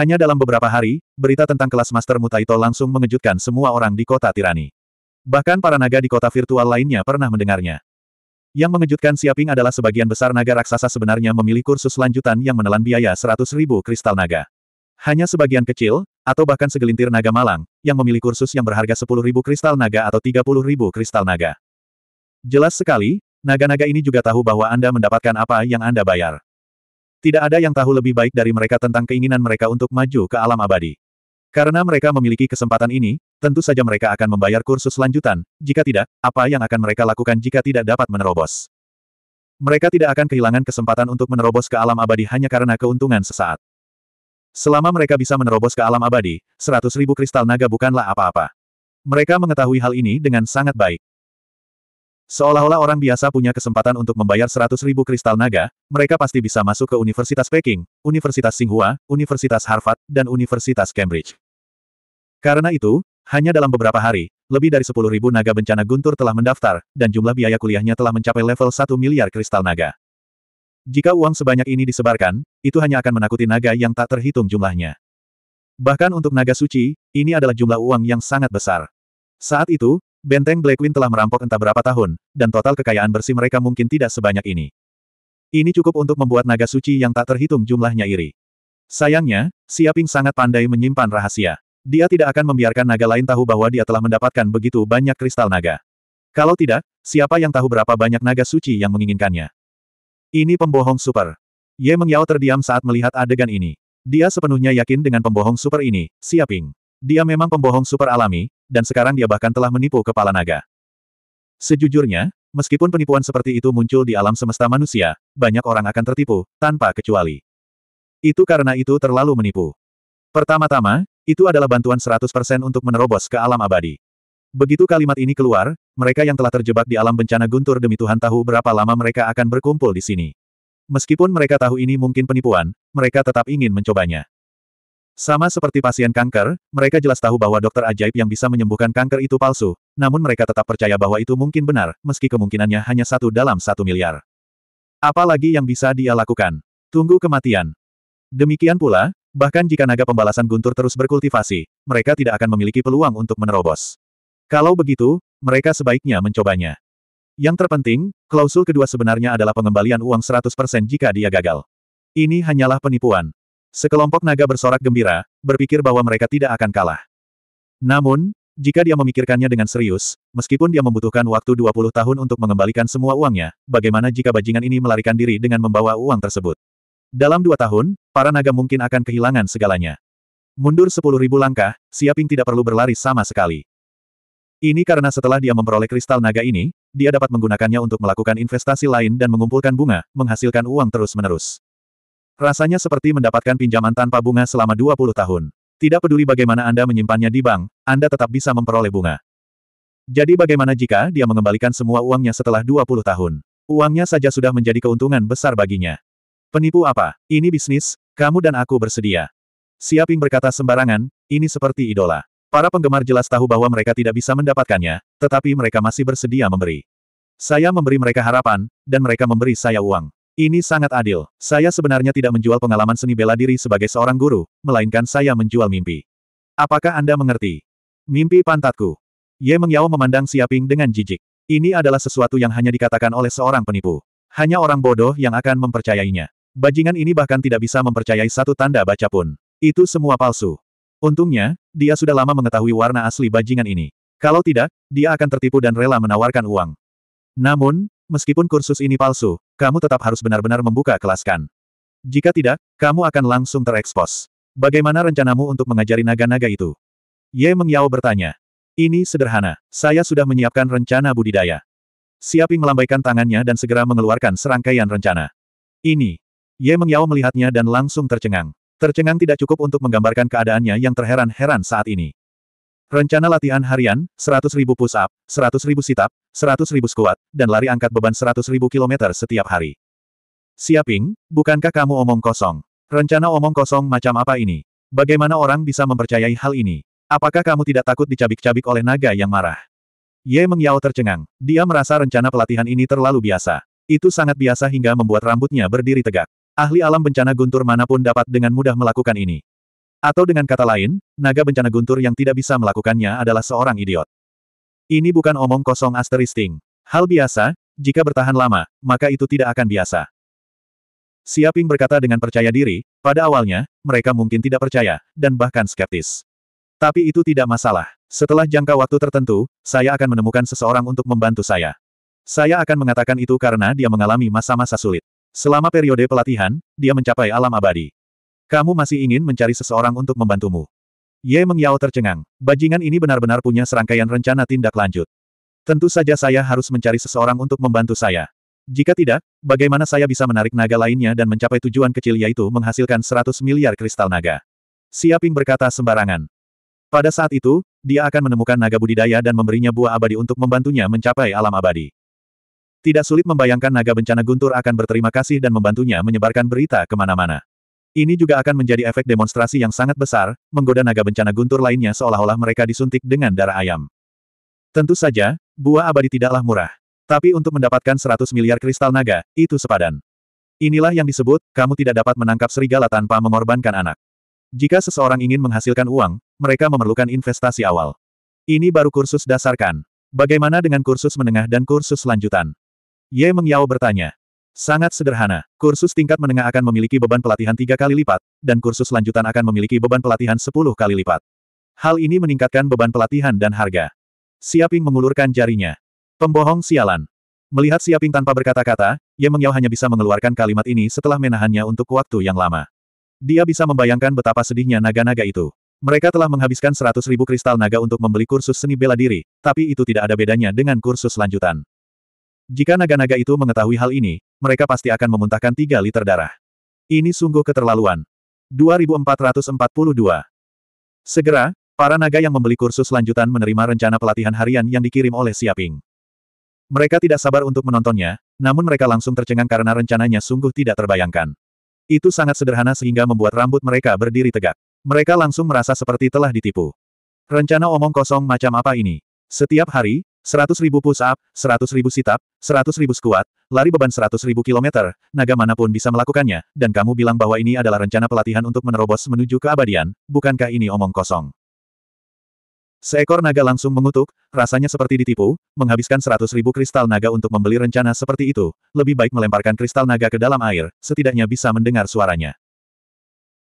Hanya dalam beberapa hari, berita tentang kelas Master Mutaito langsung mengejutkan semua orang di kota Tirani. Bahkan para naga di kota virtual lainnya pernah mendengarnya. Yang mengejutkan Siaping adalah sebagian besar naga raksasa sebenarnya memilih kursus lanjutan yang menelan biaya 100 ribu kristal naga. Hanya sebagian kecil, atau bahkan segelintir naga malang, yang memilih kursus yang berharga 10 ribu kristal naga atau 30 ribu kristal naga. Jelas sekali, naga-naga ini juga tahu bahwa Anda mendapatkan apa yang Anda bayar. Tidak ada yang tahu lebih baik dari mereka tentang keinginan mereka untuk maju ke alam abadi. Karena mereka memiliki kesempatan ini, tentu saja mereka akan membayar kursus lanjutan, jika tidak, apa yang akan mereka lakukan jika tidak dapat menerobos. Mereka tidak akan kehilangan kesempatan untuk menerobos ke alam abadi hanya karena keuntungan sesaat. Selama mereka bisa menerobos ke alam abadi, seratus ribu kristal naga bukanlah apa-apa. Mereka mengetahui hal ini dengan sangat baik. Seolah-olah orang biasa punya kesempatan untuk membayar 100 ribu kristal naga, mereka pasti bisa masuk ke Universitas Peking, Universitas Tsinghua, Universitas Harvard, dan Universitas Cambridge. Karena itu, hanya dalam beberapa hari, lebih dari 10 ribu naga bencana guntur telah mendaftar, dan jumlah biaya kuliahnya telah mencapai level 1 miliar kristal naga. Jika uang sebanyak ini disebarkan, itu hanya akan menakuti naga yang tak terhitung jumlahnya. Bahkan untuk naga suci, ini adalah jumlah uang yang sangat besar. Saat itu, Benteng Black telah merampok entah berapa tahun, dan total kekayaan bersih mereka mungkin tidak sebanyak ini. Ini cukup untuk membuat naga suci yang tak terhitung jumlahnya iri. Sayangnya, Siaping sangat pandai menyimpan rahasia. Dia tidak akan membiarkan naga lain tahu bahwa dia telah mendapatkan begitu banyak kristal naga. Kalau tidak, siapa yang tahu berapa banyak naga suci yang menginginkannya? Ini pembohong super. Ye Mengyao terdiam saat melihat adegan ini. Dia sepenuhnya yakin dengan pembohong super ini, Siaping. Dia memang pembohong super alami, dan sekarang dia bahkan telah menipu kepala naga. Sejujurnya, meskipun penipuan seperti itu muncul di alam semesta manusia, banyak orang akan tertipu, tanpa kecuali. Itu karena itu terlalu menipu. Pertama-tama, itu adalah bantuan 100% untuk menerobos ke alam abadi. Begitu kalimat ini keluar, mereka yang telah terjebak di alam bencana guntur demi Tuhan tahu berapa lama mereka akan berkumpul di sini. Meskipun mereka tahu ini mungkin penipuan, mereka tetap ingin mencobanya. Sama seperti pasien kanker, mereka jelas tahu bahwa dokter ajaib yang bisa menyembuhkan kanker itu palsu, namun mereka tetap percaya bahwa itu mungkin benar, meski kemungkinannya hanya satu dalam satu miliar. Apalagi yang bisa dia lakukan? Tunggu kematian. Demikian pula, bahkan jika naga pembalasan guntur terus berkultivasi, mereka tidak akan memiliki peluang untuk menerobos. Kalau begitu, mereka sebaiknya mencobanya. Yang terpenting, klausul kedua sebenarnya adalah pengembalian uang 100% jika dia gagal. Ini hanyalah penipuan. Sekelompok naga bersorak gembira, berpikir bahwa mereka tidak akan kalah. Namun, jika dia memikirkannya dengan serius, meskipun dia membutuhkan waktu 20 tahun untuk mengembalikan semua uangnya, bagaimana jika bajingan ini melarikan diri dengan membawa uang tersebut? Dalam dua tahun, para naga mungkin akan kehilangan segalanya. Mundur sepuluh ribu langkah, Siaping tidak perlu berlari sama sekali. Ini karena setelah dia memperoleh kristal naga ini, dia dapat menggunakannya untuk melakukan investasi lain dan mengumpulkan bunga, menghasilkan uang terus-menerus. Rasanya seperti mendapatkan pinjaman tanpa bunga selama 20 tahun. Tidak peduli bagaimana Anda menyimpannya di bank, Anda tetap bisa memperoleh bunga. Jadi bagaimana jika dia mengembalikan semua uangnya setelah 20 tahun? Uangnya saja sudah menjadi keuntungan besar baginya. Penipu apa? Ini bisnis, kamu dan aku bersedia. Siaping berkata sembarangan, ini seperti idola. Para penggemar jelas tahu bahwa mereka tidak bisa mendapatkannya, tetapi mereka masih bersedia memberi. Saya memberi mereka harapan, dan mereka memberi saya uang. Ini sangat adil. Saya sebenarnya tidak menjual pengalaman seni bela diri sebagai seorang guru, melainkan saya menjual mimpi. Apakah Anda mengerti? Mimpi pantatku. Ye Mengyao memandang Siaping dengan jijik. Ini adalah sesuatu yang hanya dikatakan oleh seorang penipu. Hanya orang bodoh yang akan mempercayainya. Bajingan ini bahkan tidak bisa mempercayai satu tanda baca pun. Itu semua palsu. Untungnya, dia sudah lama mengetahui warna asli bajingan ini. Kalau tidak, dia akan tertipu dan rela menawarkan uang. Namun, meskipun kursus ini palsu, kamu tetap harus benar-benar membuka kelas kan. Jika tidak, kamu akan langsung terekspos. Bagaimana rencanamu untuk mengajari naga-naga itu? Ye Mengyao bertanya. Ini sederhana, saya sudah menyiapkan rencana budidaya. Siaping melambaikan tangannya dan segera mengeluarkan serangkaian rencana. Ini. Ye Mengyao melihatnya dan langsung tercengang. Tercengang tidak cukup untuk menggambarkan keadaannya yang terheran-heran saat ini. Rencana latihan harian, 100.000 push-up, 100.000 sit-up, 100.000 squat, dan lari angkat beban 100.000 km setiap hari. Siaping, bukankah kamu omong kosong? Rencana omong kosong macam apa ini? Bagaimana orang bisa mempercayai hal ini? Apakah kamu tidak takut dicabik-cabik oleh naga yang marah? Ye Mengyao tercengang. Dia merasa rencana pelatihan ini terlalu biasa. Itu sangat biasa hingga membuat rambutnya berdiri tegak. Ahli alam bencana guntur manapun dapat dengan mudah melakukan ini. Atau dengan kata lain, naga bencana guntur yang tidak bisa melakukannya adalah seorang idiot. Ini bukan omong kosong asteristing. Hal biasa, jika bertahan lama, maka itu tidak akan biasa. Siaping berkata dengan percaya diri, pada awalnya, mereka mungkin tidak percaya, dan bahkan skeptis. Tapi itu tidak masalah. Setelah jangka waktu tertentu, saya akan menemukan seseorang untuk membantu saya. Saya akan mengatakan itu karena dia mengalami masa-masa sulit. Selama periode pelatihan, dia mencapai alam abadi. Kamu masih ingin mencari seseorang untuk membantumu. Ye Mengyao tercengang. Bajingan ini benar-benar punya serangkaian rencana tindak lanjut. Tentu saja saya harus mencari seseorang untuk membantu saya. Jika tidak, bagaimana saya bisa menarik naga lainnya dan mencapai tujuan kecil yaitu menghasilkan 100 miliar kristal naga? Siaping berkata sembarangan. Pada saat itu, dia akan menemukan naga budidaya dan memberinya buah abadi untuk membantunya mencapai alam abadi. Tidak sulit membayangkan naga bencana guntur akan berterima kasih dan membantunya menyebarkan berita kemana-mana. Ini juga akan menjadi efek demonstrasi yang sangat besar, menggoda naga bencana guntur lainnya seolah-olah mereka disuntik dengan darah ayam. Tentu saja, buah abadi tidaklah murah. Tapi untuk mendapatkan 100 miliar kristal naga, itu sepadan. Inilah yang disebut, kamu tidak dapat menangkap serigala tanpa mengorbankan anak. Jika seseorang ingin menghasilkan uang, mereka memerlukan investasi awal. Ini baru kursus dasarkan. Bagaimana dengan kursus menengah dan kursus lanjutan? Ye Mengyao bertanya. Sangat sederhana, kursus tingkat menengah akan memiliki beban pelatihan tiga kali lipat, dan kursus lanjutan akan memiliki beban pelatihan sepuluh kali lipat. Hal ini meningkatkan beban pelatihan dan harga. Siaping mengulurkan jarinya. Pembohong sialan. Melihat Siaping tanpa berkata-kata, Ye Mengyao hanya bisa mengeluarkan kalimat ini setelah menahannya untuk waktu yang lama. Dia bisa membayangkan betapa sedihnya naga-naga itu. Mereka telah menghabiskan seratus ribu kristal naga untuk membeli kursus seni bela diri, tapi itu tidak ada bedanya dengan kursus lanjutan. Jika naga-naga itu mengetahui hal ini, mereka pasti akan memuntahkan tiga liter darah. Ini sungguh keterlaluan. 2442. Segera, para naga yang membeli kursus lanjutan menerima rencana pelatihan harian yang dikirim oleh Siaping. Mereka tidak sabar untuk menontonnya, namun mereka langsung tercengang karena rencananya sungguh tidak terbayangkan. Itu sangat sederhana sehingga membuat rambut mereka berdiri tegak. Mereka langsung merasa seperti telah ditipu. Rencana omong kosong macam apa ini? Setiap hari, Seratus ribu push up, ribu sit up, ribu squat, lari beban seratus ribu kilometer, naga manapun bisa melakukannya, dan kamu bilang bahwa ini adalah rencana pelatihan untuk menerobos menuju keabadian, bukankah ini omong kosong? Seekor naga langsung mengutuk, rasanya seperti ditipu, menghabiskan seratus ribu kristal naga untuk membeli rencana seperti itu, lebih baik melemparkan kristal naga ke dalam air, setidaknya bisa mendengar suaranya.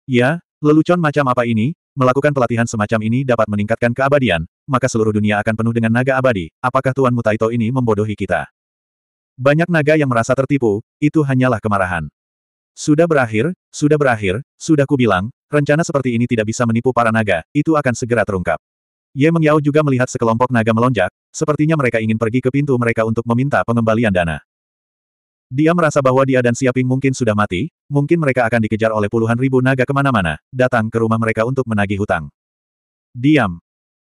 Ya, lelucon macam apa ini, Melakukan pelatihan semacam ini dapat meningkatkan keabadian, maka seluruh dunia akan penuh dengan naga abadi. Apakah Tuan Mutaito ini membodohi kita? Banyak naga yang merasa tertipu, itu hanyalah kemarahan. Sudah berakhir, sudah berakhir, sudah kubilang, rencana seperti ini tidak bisa menipu para naga, itu akan segera terungkap. Ye Mengyao juga melihat sekelompok naga melonjak, sepertinya mereka ingin pergi ke pintu mereka untuk meminta pengembalian dana. Dia merasa bahwa dia dan Siaping mungkin sudah mati, mungkin mereka akan dikejar oleh puluhan ribu naga kemana-mana, datang ke rumah mereka untuk menagih hutang. Diam.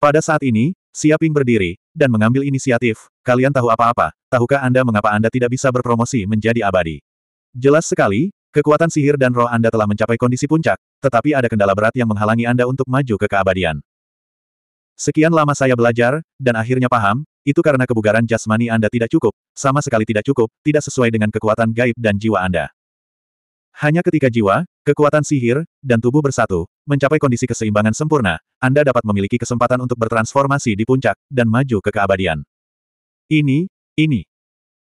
Pada saat ini, Siaping berdiri, dan mengambil inisiatif, kalian tahu apa-apa, tahukah Anda mengapa Anda tidak bisa berpromosi menjadi abadi? Jelas sekali, kekuatan sihir dan roh Anda telah mencapai kondisi puncak, tetapi ada kendala berat yang menghalangi Anda untuk maju ke keabadian. Sekian lama saya belajar, dan akhirnya paham, itu karena kebugaran jasmani Anda tidak cukup, sama sekali tidak cukup, tidak sesuai dengan kekuatan gaib dan jiwa Anda. Hanya ketika jiwa, kekuatan sihir, dan tubuh bersatu, mencapai kondisi keseimbangan sempurna, Anda dapat memiliki kesempatan untuk bertransformasi di puncak, dan maju ke keabadian. Ini, ini.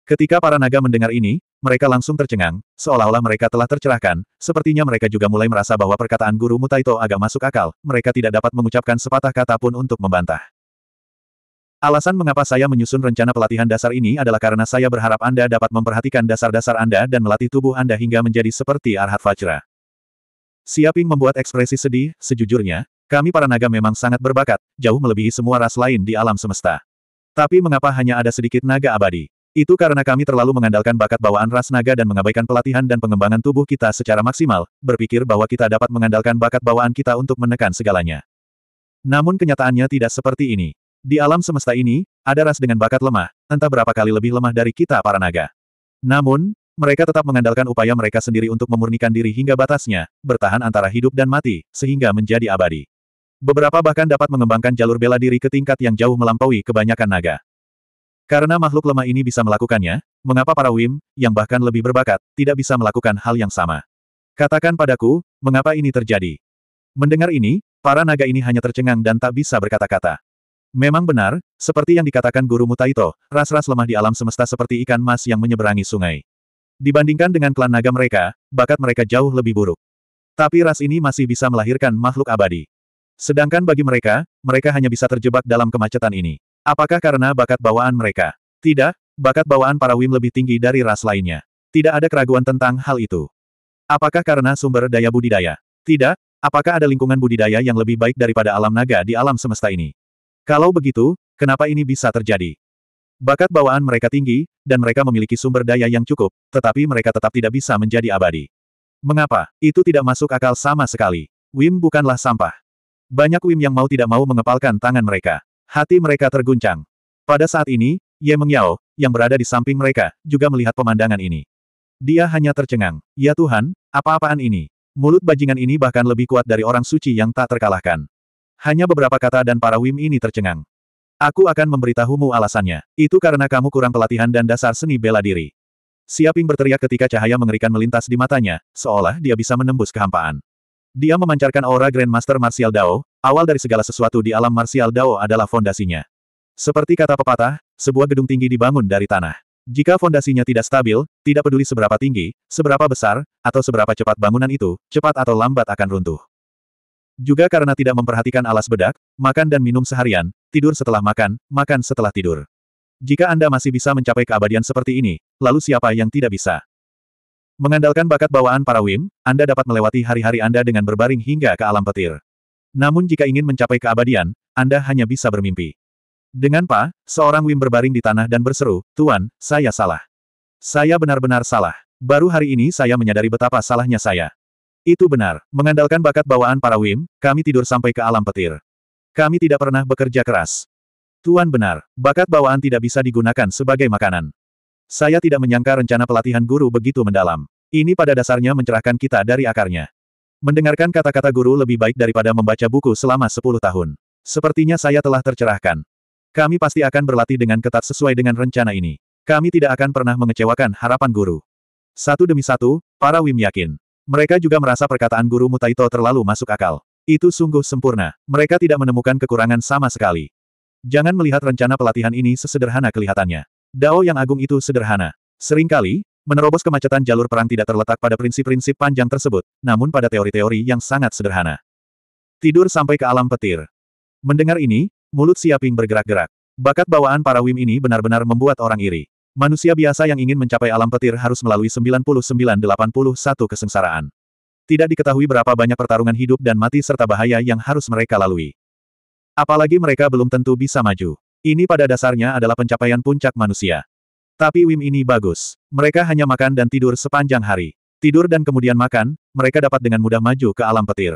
Ketika para naga mendengar ini, mereka langsung tercengang, seolah-olah mereka telah tercerahkan, sepertinya mereka juga mulai merasa bahwa perkataan guru Mutaito agak masuk akal, mereka tidak dapat mengucapkan sepatah kata pun untuk membantah. Alasan mengapa saya menyusun rencana pelatihan dasar ini adalah karena saya berharap Anda dapat memperhatikan dasar-dasar Anda dan melatih tubuh Anda hingga menjadi seperti Arhat Vajra. Siaping membuat ekspresi sedih, sejujurnya, kami para naga memang sangat berbakat, jauh melebihi semua ras lain di alam semesta. Tapi mengapa hanya ada sedikit naga abadi? Itu karena kami terlalu mengandalkan bakat bawaan ras naga dan mengabaikan pelatihan dan pengembangan tubuh kita secara maksimal, berpikir bahwa kita dapat mengandalkan bakat bawaan kita untuk menekan segalanya. Namun kenyataannya tidak seperti ini. Di alam semesta ini, ada ras dengan bakat lemah, entah berapa kali lebih lemah dari kita para naga. Namun, mereka tetap mengandalkan upaya mereka sendiri untuk memurnikan diri hingga batasnya, bertahan antara hidup dan mati, sehingga menjadi abadi. Beberapa bahkan dapat mengembangkan jalur bela diri ke tingkat yang jauh melampaui kebanyakan naga. Karena makhluk lemah ini bisa melakukannya, mengapa para Wim, yang bahkan lebih berbakat, tidak bisa melakukan hal yang sama? Katakan padaku, mengapa ini terjadi? Mendengar ini, para naga ini hanya tercengang dan tak bisa berkata-kata. Memang benar, seperti yang dikatakan Guru Mutaito, ras-ras lemah di alam semesta seperti ikan mas yang menyeberangi sungai. Dibandingkan dengan klan naga mereka, bakat mereka jauh lebih buruk. Tapi ras ini masih bisa melahirkan makhluk abadi. Sedangkan bagi mereka, mereka hanya bisa terjebak dalam kemacetan ini. Apakah karena bakat bawaan mereka? Tidak, bakat bawaan para Wim lebih tinggi dari ras lainnya. Tidak ada keraguan tentang hal itu. Apakah karena sumber daya budidaya? Tidak, apakah ada lingkungan budidaya yang lebih baik daripada alam naga di alam semesta ini? Kalau begitu, kenapa ini bisa terjadi? Bakat bawaan mereka tinggi, dan mereka memiliki sumber daya yang cukup, tetapi mereka tetap tidak bisa menjadi abadi. Mengapa? Itu tidak masuk akal sama sekali. Wim bukanlah sampah. Banyak Wim yang mau tidak mau mengepalkan tangan mereka. Hati mereka terguncang. Pada saat ini, Ye Mengyao yang berada di samping mereka, juga melihat pemandangan ini. Dia hanya tercengang. Ya Tuhan, apa-apaan ini? Mulut bajingan ini bahkan lebih kuat dari orang suci yang tak terkalahkan. Hanya beberapa kata dan para Wim ini tercengang. Aku akan memberitahumu alasannya. Itu karena kamu kurang pelatihan dan dasar seni bela diri. Siaping berteriak ketika cahaya mengerikan melintas di matanya, seolah dia bisa menembus kehampaan. Dia memancarkan aura Grandmaster Martial Dao, awal dari segala sesuatu di alam Martial Dao adalah fondasinya. Seperti kata pepatah, sebuah gedung tinggi dibangun dari tanah. Jika fondasinya tidak stabil, tidak peduli seberapa tinggi, seberapa besar, atau seberapa cepat bangunan itu, cepat atau lambat akan runtuh. Juga karena tidak memperhatikan alas bedak, makan dan minum seharian, tidur setelah makan, makan setelah tidur. Jika Anda masih bisa mencapai keabadian seperti ini, lalu siapa yang tidak bisa? Mengandalkan bakat bawaan para Wim, Anda dapat melewati hari-hari Anda dengan berbaring hingga ke alam petir. Namun jika ingin mencapai keabadian, Anda hanya bisa bermimpi. Dengan Pa, seorang Wim berbaring di tanah dan berseru, Tuan, saya salah. Saya benar-benar salah. Baru hari ini saya menyadari betapa salahnya saya. Itu benar, mengandalkan bakat bawaan para Wim, kami tidur sampai ke alam petir. Kami tidak pernah bekerja keras. Tuan benar, bakat bawaan tidak bisa digunakan sebagai makanan. Saya tidak menyangka rencana pelatihan guru begitu mendalam. Ini pada dasarnya mencerahkan kita dari akarnya. Mendengarkan kata-kata guru lebih baik daripada membaca buku selama 10 tahun. Sepertinya saya telah tercerahkan. Kami pasti akan berlatih dengan ketat sesuai dengan rencana ini. Kami tidak akan pernah mengecewakan harapan guru. Satu demi satu, para Wim yakin. Mereka juga merasa perkataan guru Mutaito terlalu masuk akal. Itu sungguh sempurna. Mereka tidak menemukan kekurangan sama sekali. Jangan melihat rencana pelatihan ini sesederhana kelihatannya. Dao yang agung itu sederhana. Seringkali, menerobos kemacetan jalur perang tidak terletak pada prinsip-prinsip panjang tersebut, namun pada teori-teori yang sangat sederhana. Tidur sampai ke alam petir. Mendengar ini, mulut Siaping bergerak-gerak. Bakat bawaan para Wim ini benar-benar membuat orang iri. Manusia biasa yang ingin mencapai alam petir harus melalui 9981 kesengsaraan. Tidak diketahui berapa banyak pertarungan hidup dan mati serta bahaya yang harus mereka lalui. Apalagi mereka belum tentu bisa maju. Ini pada dasarnya adalah pencapaian puncak manusia. Tapi Wim ini bagus. Mereka hanya makan dan tidur sepanjang hari. Tidur dan kemudian makan, mereka dapat dengan mudah maju ke alam petir.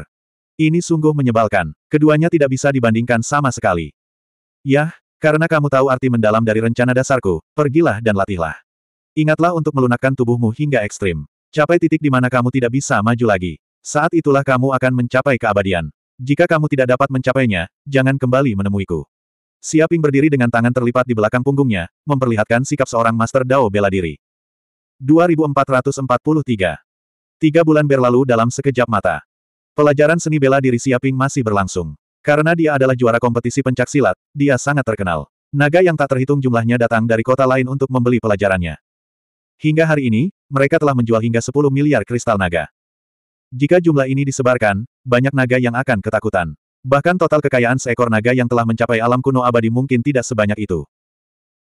Ini sungguh menyebalkan. Keduanya tidak bisa dibandingkan sama sekali. Yah, karena kamu tahu arti mendalam dari rencana dasarku, pergilah dan latihlah. Ingatlah untuk melunakkan tubuhmu hingga ekstrim. Capai titik di mana kamu tidak bisa maju lagi. Saat itulah kamu akan mencapai keabadian. Jika kamu tidak dapat mencapainya, jangan kembali menemuiku. Siaping berdiri dengan tangan terlipat di belakang punggungnya, memperlihatkan sikap seorang Master Dao bela diri. 2443 Tiga bulan berlalu dalam sekejap mata. Pelajaran seni bela diri Siaping masih berlangsung. Karena dia adalah juara kompetisi pencak silat, dia sangat terkenal. Naga yang tak terhitung jumlahnya datang dari kota lain untuk membeli pelajarannya. Hingga hari ini, mereka telah menjual hingga 10 miliar kristal naga. Jika jumlah ini disebarkan, banyak naga yang akan ketakutan. Bahkan total kekayaan seekor naga yang telah mencapai alam kuno abadi mungkin tidak sebanyak itu.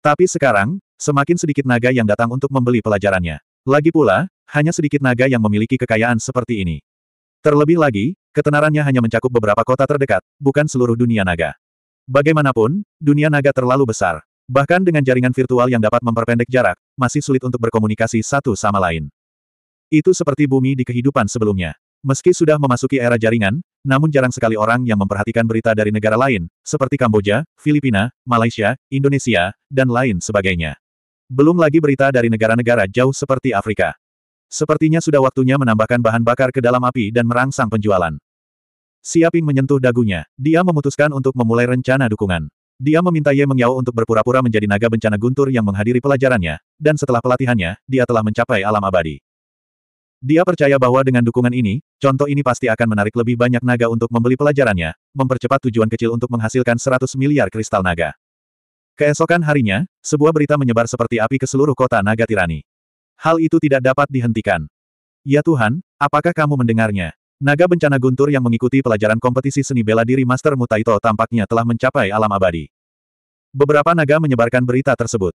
Tapi sekarang, semakin sedikit naga yang datang untuk membeli pelajarannya. Lagi pula, hanya sedikit naga yang memiliki kekayaan seperti ini. Terlebih lagi, Ketenarannya hanya mencakup beberapa kota terdekat, bukan seluruh dunia naga. Bagaimanapun, dunia naga terlalu besar. Bahkan dengan jaringan virtual yang dapat memperpendek jarak, masih sulit untuk berkomunikasi satu sama lain. Itu seperti bumi di kehidupan sebelumnya. Meski sudah memasuki era jaringan, namun jarang sekali orang yang memperhatikan berita dari negara lain, seperti Kamboja, Filipina, Malaysia, Indonesia, dan lain sebagainya. Belum lagi berita dari negara-negara jauh seperti Afrika. Sepertinya sudah waktunya menambahkan bahan bakar ke dalam api dan merangsang penjualan. Siaping menyentuh dagunya. Dia memutuskan untuk memulai rencana dukungan. Dia meminta Ye Mengyao untuk berpura-pura menjadi naga bencana guntur yang menghadiri pelajarannya, dan setelah pelatihannya, dia telah mencapai alam abadi. Dia percaya bahwa dengan dukungan ini, contoh ini pasti akan menarik lebih banyak naga untuk membeli pelajarannya, mempercepat tujuan kecil untuk menghasilkan 100 miliar kristal naga. Keesokan harinya, sebuah berita menyebar seperti api ke seluruh kota naga tirani. Hal itu tidak dapat dihentikan. Ya Tuhan, apakah kamu mendengarnya? Naga bencana guntur yang mengikuti pelajaran kompetisi seni bela diri Master Mutaito tampaknya telah mencapai alam abadi. Beberapa naga menyebarkan berita tersebut.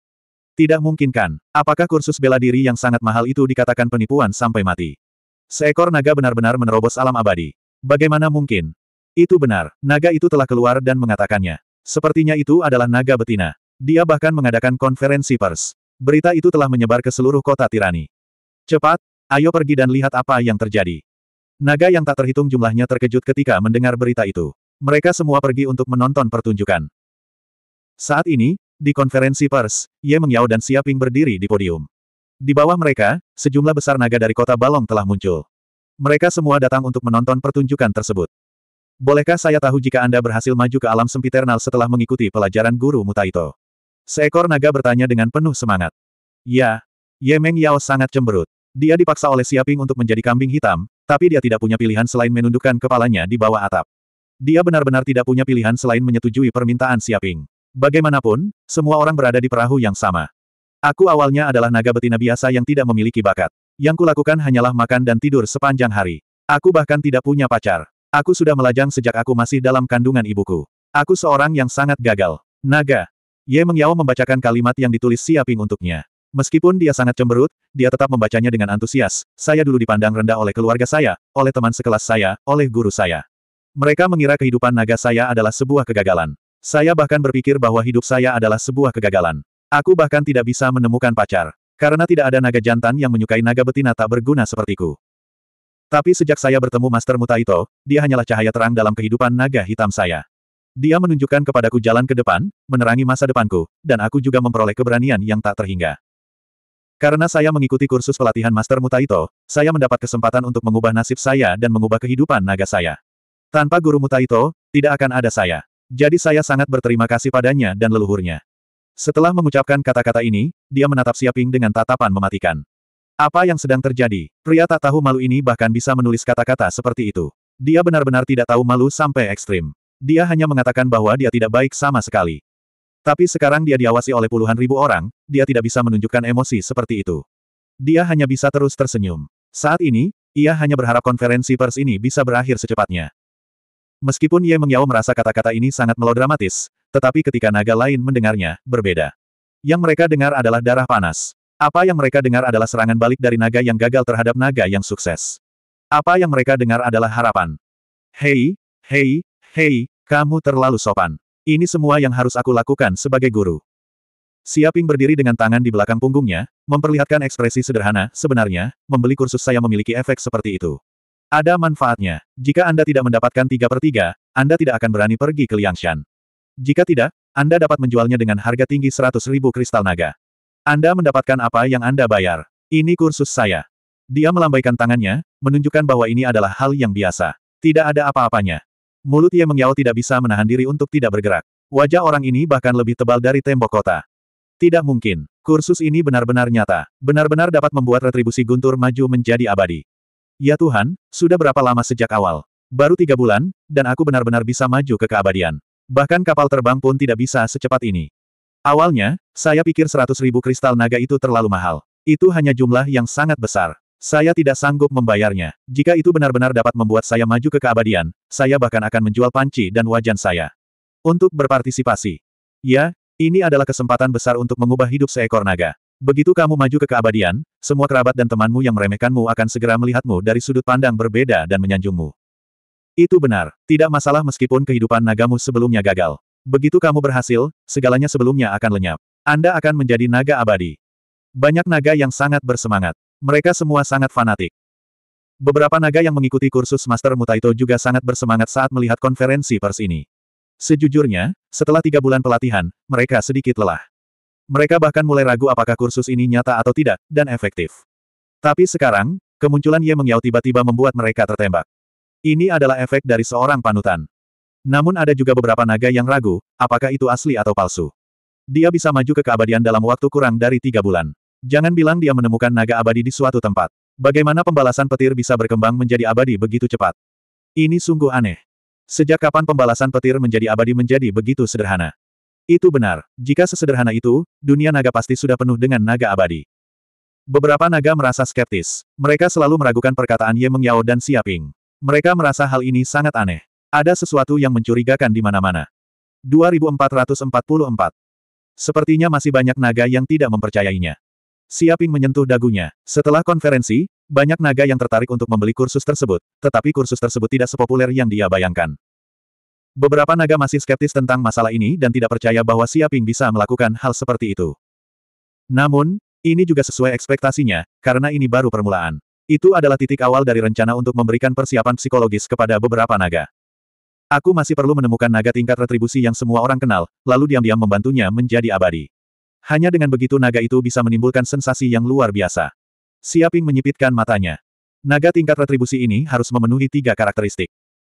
Tidak mungkinkan, apakah kursus bela diri yang sangat mahal itu dikatakan penipuan sampai mati? Seekor naga benar-benar menerobos alam abadi. Bagaimana mungkin? Itu benar, naga itu telah keluar dan mengatakannya. Sepertinya itu adalah naga betina. Dia bahkan mengadakan konferensi pers. Berita itu telah menyebar ke seluruh kota tirani. Cepat, ayo pergi dan lihat apa yang terjadi. Naga yang tak terhitung jumlahnya terkejut ketika mendengar berita itu. Mereka semua pergi untuk menonton pertunjukan. Saat ini, di konferensi pers, Ye Mengyao dan Siaping berdiri di podium. Di bawah mereka, sejumlah besar naga dari kota Balong telah muncul. Mereka semua datang untuk menonton pertunjukan tersebut. Bolehkah saya tahu jika Anda berhasil maju ke alam sempiternal setelah mengikuti pelajaran guru Mutaito? Seekor naga bertanya dengan penuh semangat. Ya. Ye Mengyao sangat cemberut. Dia dipaksa oleh Siaping untuk menjadi kambing hitam, tapi dia tidak punya pilihan selain menundukkan kepalanya di bawah atap. Dia benar-benar tidak punya pilihan selain menyetujui permintaan Siaping. Bagaimanapun, semua orang berada di perahu yang sama. Aku awalnya adalah naga betina biasa yang tidak memiliki bakat. Yang kulakukan hanyalah makan dan tidur sepanjang hari. Aku bahkan tidak punya pacar. Aku sudah melajang sejak aku masih dalam kandungan ibuku. Aku seorang yang sangat gagal. Naga. Ye Mengyao membacakan kalimat yang ditulis Siaping untuknya. Meskipun dia sangat cemberut, dia tetap membacanya dengan antusias. Saya dulu dipandang rendah oleh keluarga saya, oleh teman sekelas saya, oleh guru saya. Mereka mengira kehidupan naga saya adalah sebuah kegagalan. Saya bahkan berpikir bahwa hidup saya adalah sebuah kegagalan. Aku bahkan tidak bisa menemukan pacar. Karena tidak ada naga jantan yang menyukai naga betina tak berguna sepertiku. Tapi sejak saya bertemu Master Mutaito, dia hanyalah cahaya terang dalam kehidupan naga hitam saya. Dia menunjukkan kepadaku jalan ke depan, menerangi masa depanku, dan aku juga memperoleh keberanian yang tak terhingga. Karena saya mengikuti kursus pelatihan Master Mutaito, saya mendapat kesempatan untuk mengubah nasib saya dan mengubah kehidupan naga saya. Tanpa guru Mutaito, tidak akan ada saya. Jadi saya sangat berterima kasih padanya dan leluhurnya. Setelah mengucapkan kata-kata ini, dia menatap Siaping dengan tatapan mematikan. Apa yang sedang terjadi? Pria tak tahu malu ini bahkan bisa menulis kata-kata seperti itu. Dia benar-benar tidak tahu malu sampai ekstrim. Dia hanya mengatakan bahwa dia tidak baik sama sekali. Tapi sekarang dia diawasi oleh puluhan ribu orang, dia tidak bisa menunjukkan emosi seperti itu. Dia hanya bisa terus tersenyum. Saat ini, ia hanya berharap konferensi pers ini bisa berakhir secepatnya. Meskipun Ye Mengyao merasa kata-kata ini sangat melodramatis, tetapi ketika naga lain mendengarnya, berbeda. Yang mereka dengar adalah darah panas. Apa yang mereka dengar adalah serangan balik dari naga yang gagal terhadap naga yang sukses. Apa yang mereka dengar adalah harapan. Hei, hei, hei, kamu terlalu sopan. Ini semua yang harus aku lakukan sebagai guru. Siaping berdiri dengan tangan di belakang punggungnya, memperlihatkan ekspresi sederhana, sebenarnya, membeli kursus saya memiliki efek seperti itu. Ada manfaatnya. Jika Anda tidak mendapatkan tiga per 3, Anda tidak akan berani pergi ke Liangshan. Jika tidak, Anda dapat menjualnya dengan harga tinggi 100 ribu kristal naga. Anda mendapatkan apa yang Anda bayar. Ini kursus saya. Dia melambaikan tangannya, menunjukkan bahwa ini adalah hal yang biasa. Tidak ada apa-apanya. Mulut Ye Mengyao tidak bisa menahan diri untuk tidak bergerak. Wajah orang ini bahkan lebih tebal dari tembok kota. Tidak mungkin. Kursus ini benar-benar nyata. Benar-benar dapat membuat retribusi guntur maju menjadi abadi. Ya Tuhan, sudah berapa lama sejak awal? Baru tiga bulan, dan aku benar-benar bisa maju ke keabadian. Bahkan kapal terbang pun tidak bisa secepat ini. Awalnya, saya pikir seratus ribu kristal naga itu terlalu mahal. Itu hanya jumlah yang sangat besar. Saya tidak sanggup membayarnya. Jika itu benar-benar dapat membuat saya maju ke keabadian, saya bahkan akan menjual panci dan wajan saya. Untuk berpartisipasi. Ya, ini adalah kesempatan besar untuk mengubah hidup seekor naga. Begitu kamu maju ke keabadian, semua kerabat dan temanmu yang meremehkanmu akan segera melihatmu dari sudut pandang berbeda dan menyanjungmu. Itu benar, tidak masalah meskipun kehidupan nagamu sebelumnya gagal. Begitu kamu berhasil, segalanya sebelumnya akan lenyap. Anda akan menjadi naga abadi. Banyak naga yang sangat bersemangat. Mereka semua sangat fanatik. Beberapa naga yang mengikuti kursus Master Mutaito juga sangat bersemangat saat melihat konferensi pers ini. Sejujurnya, setelah tiga bulan pelatihan, mereka sedikit lelah. Mereka bahkan mulai ragu apakah kursus ini nyata atau tidak, dan efektif. Tapi sekarang, kemunculan Ye Mengyao tiba-tiba membuat mereka tertembak. Ini adalah efek dari seorang panutan. Namun ada juga beberapa naga yang ragu, apakah itu asli atau palsu. Dia bisa maju ke keabadian dalam waktu kurang dari tiga bulan. Jangan bilang dia menemukan naga abadi di suatu tempat. Bagaimana pembalasan petir bisa berkembang menjadi abadi begitu cepat? Ini sungguh aneh. Sejak kapan pembalasan petir menjadi abadi menjadi begitu sederhana? Itu benar. Jika sesederhana itu, dunia naga pasti sudah penuh dengan naga abadi. Beberapa naga merasa skeptis. Mereka selalu meragukan perkataan Ye Mengyao dan Siaping. Mereka merasa hal ini sangat aneh. Ada sesuatu yang mencurigakan di mana-mana. 2444. Sepertinya masih banyak naga yang tidak mempercayainya. Siaping menyentuh dagunya. Setelah konferensi, banyak naga yang tertarik untuk membeli kursus tersebut, tetapi kursus tersebut tidak sepopuler yang dia bayangkan. Beberapa naga masih skeptis tentang masalah ini dan tidak percaya bahwa Siaping bisa melakukan hal seperti itu. Namun, ini juga sesuai ekspektasinya, karena ini baru permulaan. Itu adalah titik awal dari rencana untuk memberikan persiapan psikologis kepada beberapa naga. Aku masih perlu menemukan naga tingkat retribusi yang semua orang kenal, lalu diam-diam membantunya menjadi abadi. Hanya dengan begitu naga itu bisa menimbulkan sensasi yang luar biasa. Siaping menyipitkan matanya. Naga tingkat retribusi ini harus memenuhi tiga karakteristik.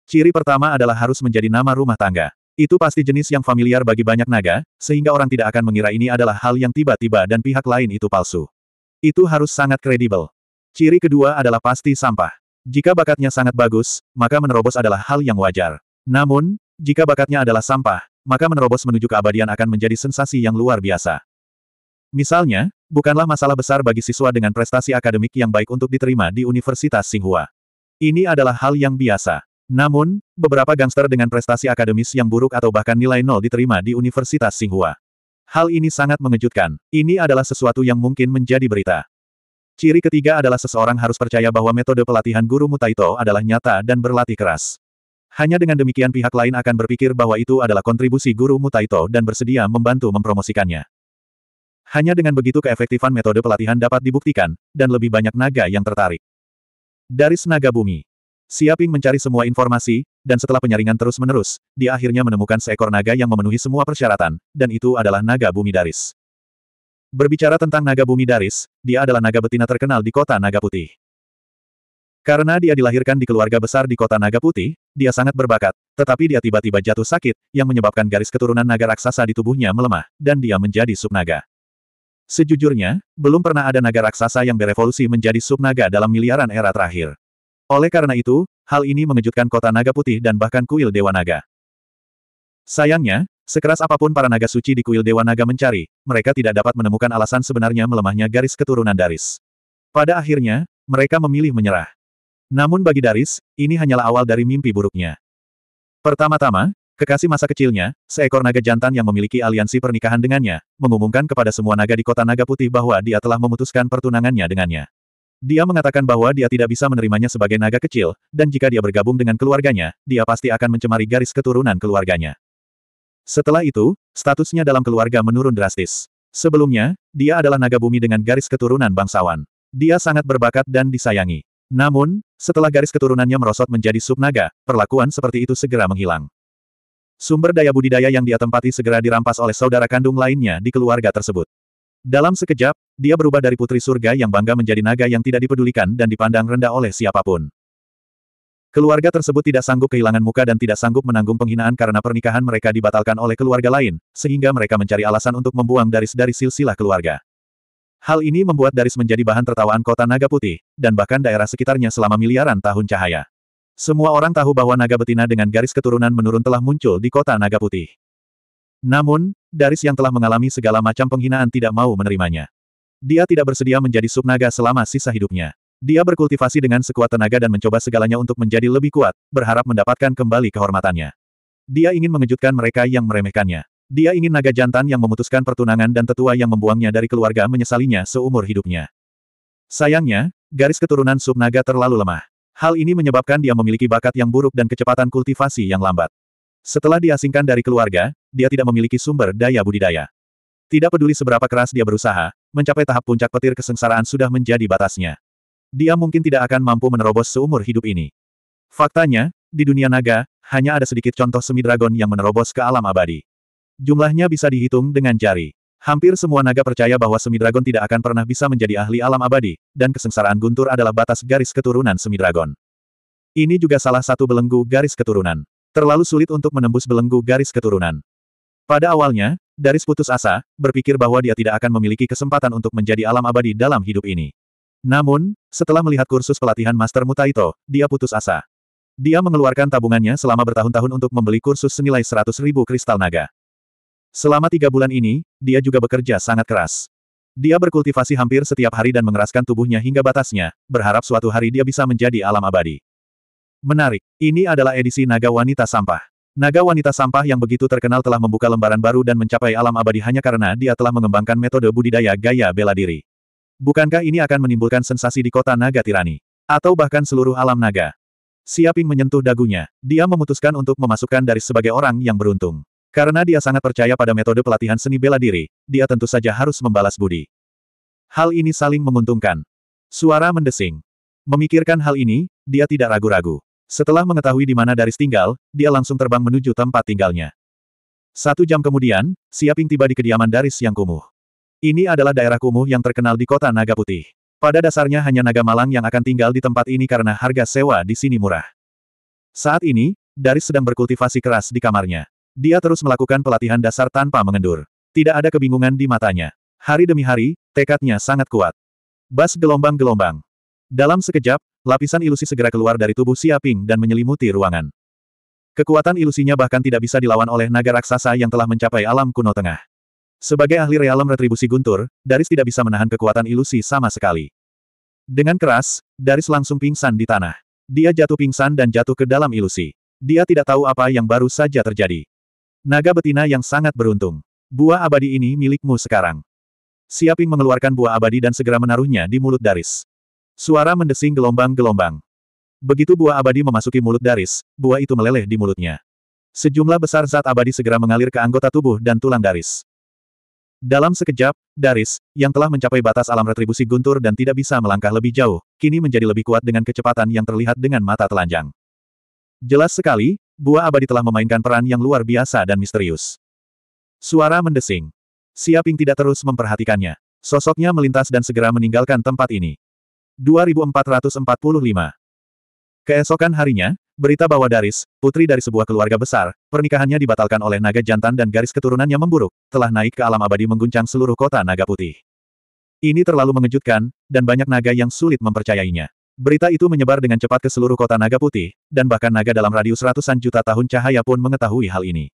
Ciri pertama adalah harus menjadi nama rumah tangga. Itu pasti jenis yang familiar bagi banyak naga, sehingga orang tidak akan mengira ini adalah hal yang tiba-tiba dan pihak lain itu palsu. Itu harus sangat kredibel. Ciri kedua adalah pasti sampah. Jika bakatnya sangat bagus, maka menerobos adalah hal yang wajar. Namun, jika bakatnya adalah sampah, maka menerobos menuju keabadian akan menjadi sensasi yang luar biasa. Misalnya, bukanlah masalah besar bagi siswa dengan prestasi akademik yang baik untuk diterima di Universitas Tsinghua. Ini adalah hal yang biasa. Namun, beberapa gangster dengan prestasi akademis yang buruk atau bahkan nilai nol diterima di Universitas Tsinghua. Hal ini sangat mengejutkan. Ini adalah sesuatu yang mungkin menjadi berita. Ciri ketiga adalah seseorang harus percaya bahwa metode pelatihan guru Mutaito adalah nyata dan berlatih keras. Hanya dengan demikian pihak lain akan berpikir bahwa itu adalah kontribusi guru Mutaito dan bersedia membantu mempromosikannya. Hanya dengan begitu keefektifan metode pelatihan dapat dibuktikan, dan lebih banyak naga yang tertarik. Dari Senaga Bumi, Siaping mencari semua informasi, dan setelah penyaringan terus-menerus, dia akhirnya menemukan seekor naga yang memenuhi semua persyaratan, dan itu adalah naga bumi daris. Berbicara tentang naga bumi daris, dia adalah naga betina terkenal di kota Naga Putih. Karena dia dilahirkan di keluarga besar di kota Naga Putih, dia sangat berbakat, tetapi dia tiba-tiba jatuh sakit, yang menyebabkan garis keturunan naga raksasa di tubuhnya melemah, dan dia menjadi subnaga. Sejujurnya, belum pernah ada naga raksasa yang berevolusi menjadi subnaga dalam miliaran era terakhir. Oleh karena itu, hal ini mengejutkan kota naga putih dan bahkan kuil Dewa Naga. Sayangnya, sekeras apapun para naga suci di kuil Dewa Naga mencari, mereka tidak dapat menemukan alasan sebenarnya melemahnya garis keturunan Daris. Pada akhirnya, mereka memilih menyerah. Namun bagi Daris, ini hanyalah awal dari mimpi buruknya. Pertama-tama, Kekasih masa kecilnya, seekor naga jantan yang memiliki aliansi pernikahan dengannya, mengumumkan kepada semua naga di kota Naga Putih bahwa dia telah memutuskan pertunangannya dengannya. Dia mengatakan bahwa dia tidak bisa menerimanya sebagai naga kecil, dan jika dia bergabung dengan keluarganya, dia pasti akan mencemari garis keturunan keluarganya. Setelah itu, statusnya dalam keluarga menurun drastis. Sebelumnya, dia adalah naga bumi dengan garis keturunan bangsawan. Dia sangat berbakat dan disayangi. Namun, setelah garis keturunannya merosot menjadi subnaga, perlakuan seperti itu segera menghilang. Sumber daya budidaya yang dia tempati segera dirampas oleh saudara kandung lainnya di keluarga tersebut. Dalam sekejap, dia berubah dari putri surga yang bangga menjadi naga yang tidak dipedulikan dan dipandang rendah oleh siapapun. Keluarga tersebut tidak sanggup kehilangan muka dan tidak sanggup menanggung penghinaan karena pernikahan mereka dibatalkan oleh keluarga lain, sehingga mereka mencari alasan untuk membuang Daris dari silsilah keluarga. Hal ini membuat Daris menjadi bahan tertawaan kota Naga Putih, dan bahkan daerah sekitarnya selama miliaran tahun cahaya. Semua orang tahu bahwa naga betina dengan garis keturunan menurun telah muncul di kota naga putih. Namun, Daris yang telah mengalami segala macam penghinaan tidak mau menerimanya. Dia tidak bersedia menjadi naga selama sisa hidupnya. Dia berkultivasi dengan sekuat tenaga dan mencoba segalanya untuk menjadi lebih kuat, berharap mendapatkan kembali kehormatannya. Dia ingin mengejutkan mereka yang meremehkannya. Dia ingin naga jantan yang memutuskan pertunangan dan tetua yang membuangnya dari keluarga menyesalinya seumur hidupnya. Sayangnya, garis keturunan naga terlalu lemah. Hal ini menyebabkan dia memiliki bakat yang buruk dan kecepatan kultivasi yang lambat. Setelah diasingkan dari keluarga, dia tidak memiliki sumber daya budidaya. Tidak peduli seberapa keras dia berusaha, mencapai tahap puncak petir kesengsaraan sudah menjadi batasnya. Dia mungkin tidak akan mampu menerobos seumur hidup ini. Faktanya, di dunia naga, hanya ada sedikit contoh semi dragon yang menerobos ke alam abadi. Jumlahnya bisa dihitung dengan jari. Hampir semua naga percaya bahwa semi dragon tidak akan pernah bisa menjadi ahli alam abadi, dan kesengsaraan guntur adalah batas garis keturunan semi dragon. Ini juga salah satu belenggu garis keturunan. Terlalu sulit untuk menembus belenggu garis keturunan. Pada awalnya, Daris putus asa, berpikir bahwa dia tidak akan memiliki kesempatan untuk menjadi alam abadi dalam hidup ini. Namun, setelah melihat kursus pelatihan Master Mutaito, dia putus asa. Dia mengeluarkan tabungannya selama bertahun-tahun untuk membeli kursus senilai 100 ribu kristal naga. Selama tiga bulan ini, dia juga bekerja sangat keras. Dia berkultivasi hampir setiap hari dan mengeraskan tubuhnya hingga batasnya, berharap suatu hari dia bisa menjadi alam abadi. Menarik, ini adalah edisi Naga Wanita Sampah. Naga Wanita Sampah yang begitu terkenal telah membuka lembaran baru dan mencapai alam abadi hanya karena dia telah mengembangkan metode budidaya gaya bela diri. Bukankah ini akan menimbulkan sensasi di kota naga tirani? Atau bahkan seluruh alam naga? Siaping menyentuh dagunya. Dia memutuskan untuk memasukkan dari sebagai orang yang beruntung. Karena dia sangat percaya pada metode pelatihan seni bela diri, dia tentu saja harus membalas budi. Hal ini saling menguntungkan. Suara mendesing. Memikirkan hal ini, dia tidak ragu-ragu. Setelah mengetahui di mana Daris tinggal, dia langsung terbang menuju tempat tinggalnya. Satu jam kemudian, Siaping tiba di kediaman Daris yang kumuh. Ini adalah daerah kumuh yang terkenal di kota Naga Putih. Pada dasarnya hanya naga malang yang akan tinggal di tempat ini karena harga sewa di sini murah. Saat ini, Daris sedang berkultivasi keras di kamarnya. Dia terus melakukan pelatihan dasar tanpa mengendur. Tidak ada kebingungan di matanya. Hari demi hari, tekadnya sangat kuat. Bas gelombang-gelombang. Dalam sekejap, lapisan ilusi segera keluar dari tubuh Siaping dan menyelimuti ruangan. Kekuatan ilusinya bahkan tidak bisa dilawan oleh naga raksasa yang telah mencapai alam kuno tengah. Sebagai ahli realem retribusi guntur, Daris tidak bisa menahan kekuatan ilusi sama sekali. Dengan keras, Daris langsung pingsan di tanah. Dia jatuh pingsan dan jatuh ke dalam ilusi. Dia tidak tahu apa yang baru saja terjadi. Naga betina yang sangat beruntung. Buah abadi ini milikmu sekarang. Siaping mengeluarkan buah abadi dan segera menaruhnya di mulut Daris. Suara mendesing gelombang-gelombang. Begitu buah abadi memasuki mulut Daris, buah itu meleleh di mulutnya. Sejumlah besar zat abadi segera mengalir ke anggota tubuh dan tulang Daris. Dalam sekejap, Daris, yang telah mencapai batas alam retribusi guntur dan tidak bisa melangkah lebih jauh, kini menjadi lebih kuat dengan kecepatan yang terlihat dengan mata telanjang. Jelas sekali, Buah abadi telah memainkan peran yang luar biasa dan misterius. Suara mendesing. Siaping tidak terus memperhatikannya. Sosoknya melintas dan segera meninggalkan tempat ini. 2445 Keesokan harinya, berita bahwa Daris, putri dari sebuah keluarga besar, pernikahannya dibatalkan oleh naga jantan dan garis keturunannya memburuk, telah naik ke alam abadi mengguncang seluruh kota naga putih. Ini terlalu mengejutkan, dan banyak naga yang sulit mempercayainya. Berita itu menyebar dengan cepat ke seluruh kota naga putih, dan bahkan naga dalam radius ratusan juta tahun cahaya pun mengetahui hal ini.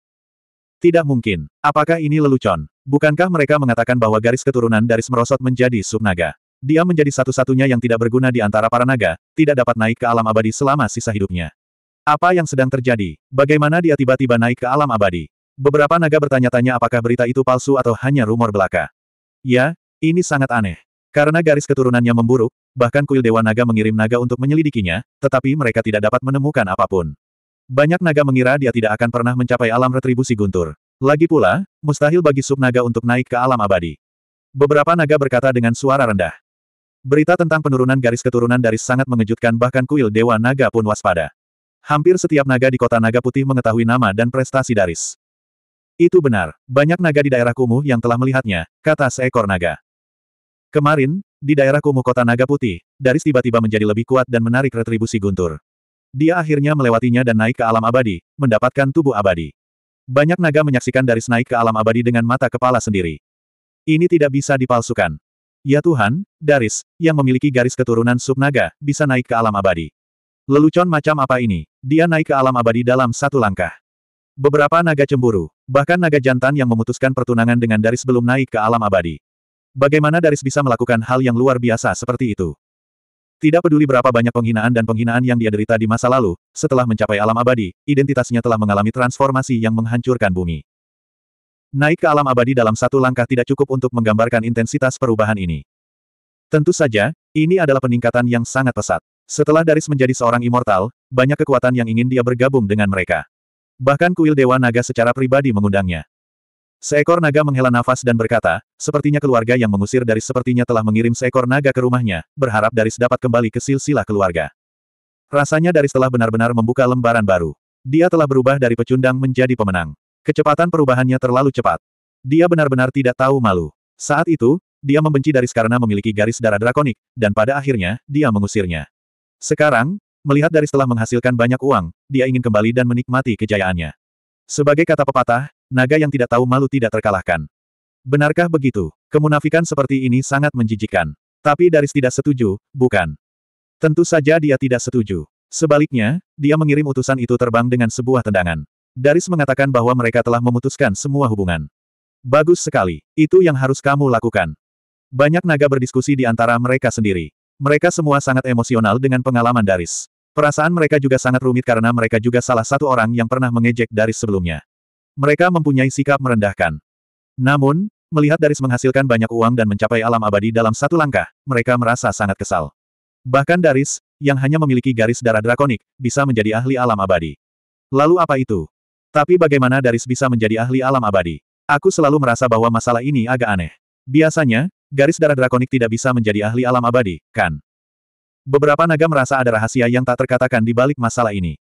Tidak mungkin. Apakah ini lelucon? Bukankah mereka mengatakan bahwa garis keturunan dari Smerosot menjadi subnaga? Dia menjadi satu-satunya yang tidak berguna di antara para naga, tidak dapat naik ke alam abadi selama sisa hidupnya. Apa yang sedang terjadi? Bagaimana dia tiba-tiba naik ke alam abadi? Beberapa naga bertanya-tanya apakah berita itu palsu atau hanya rumor belaka. Ya, ini sangat aneh. Karena garis keturunannya memburuk, bahkan kuil Dewa Naga mengirim naga untuk menyelidikinya, tetapi mereka tidak dapat menemukan apapun. Banyak naga mengira dia tidak akan pernah mencapai alam retribusi guntur. Lagi pula, mustahil bagi sub naga untuk naik ke alam abadi. Beberapa naga berkata dengan suara rendah. Berita tentang penurunan garis keturunan dari sangat mengejutkan bahkan kuil Dewa Naga pun waspada. Hampir setiap naga di kota Naga Putih mengetahui nama dan prestasi Daris. Itu benar, banyak naga di daerah kumuh yang telah melihatnya, kata seekor naga. Kemarin, di daerah kumuh Kota Naga Putih, Daris tiba-tiba menjadi lebih kuat dan menarik retribusi guntur. Dia akhirnya melewatinya dan naik ke alam abadi, mendapatkan tubuh abadi. Banyak naga menyaksikan Daris naik ke alam abadi dengan mata kepala sendiri. Ini tidak bisa dipalsukan. Ya Tuhan, Daris, yang memiliki garis keturunan naga bisa naik ke alam abadi. Lelucon macam apa ini? Dia naik ke alam abadi dalam satu langkah. Beberapa naga cemburu, bahkan naga jantan yang memutuskan pertunangan dengan Daris belum naik ke alam abadi. Bagaimana Daris bisa melakukan hal yang luar biasa seperti itu? Tidak peduli berapa banyak penghinaan dan penghinaan yang dia derita di masa lalu, setelah mencapai alam abadi, identitasnya telah mengalami transformasi yang menghancurkan bumi. Naik ke alam abadi dalam satu langkah tidak cukup untuk menggambarkan intensitas perubahan ini. Tentu saja, ini adalah peningkatan yang sangat pesat. Setelah Daris menjadi seorang immortal, banyak kekuatan yang ingin dia bergabung dengan mereka. Bahkan kuil Dewa Naga secara pribadi mengundangnya. Seekor naga menghela nafas dan berkata, sepertinya keluarga yang mengusir dari sepertinya telah mengirim seekor naga ke rumahnya, berharap dari dapat kembali ke silsilah keluarga. Rasanya dari setelah benar-benar membuka lembaran baru. Dia telah berubah dari pecundang menjadi pemenang. Kecepatan perubahannya terlalu cepat. Dia benar-benar tidak tahu malu. Saat itu, dia membenci dari karena memiliki garis darah drakonik, dan pada akhirnya, dia mengusirnya. Sekarang, melihat dari setelah menghasilkan banyak uang, dia ingin kembali dan menikmati kejayaannya. Sebagai kata pepatah, naga yang tidak tahu malu tidak terkalahkan. Benarkah begitu? Kemunafikan seperti ini sangat menjijikan. Tapi Daris tidak setuju, bukan? Tentu saja dia tidak setuju. Sebaliknya, dia mengirim utusan itu terbang dengan sebuah tendangan. Daris mengatakan bahwa mereka telah memutuskan semua hubungan. Bagus sekali, itu yang harus kamu lakukan. Banyak naga berdiskusi di antara mereka sendiri. Mereka semua sangat emosional dengan pengalaman Daris. Perasaan mereka juga sangat rumit karena mereka juga salah satu orang yang pernah mengejek Daris sebelumnya. Mereka mempunyai sikap merendahkan. Namun, melihat Daris menghasilkan banyak uang dan mencapai alam abadi dalam satu langkah, mereka merasa sangat kesal. Bahkan Daris, yang hanya memiliki garis darah drakonik, bisa menjadi ahli alam abadi. Lalu apa itu? Tapi bagaimana Daris bisa menjadi ahli alam abadi? Aku selalu merasa bahwa masalah ini agak aneh. Biasanya, garis darah drakonik tidak bisa menjadi ahli alam abadi, kan? Beberapa naga merasa ada rahasia yang tak terkatakan di balik masalah ini.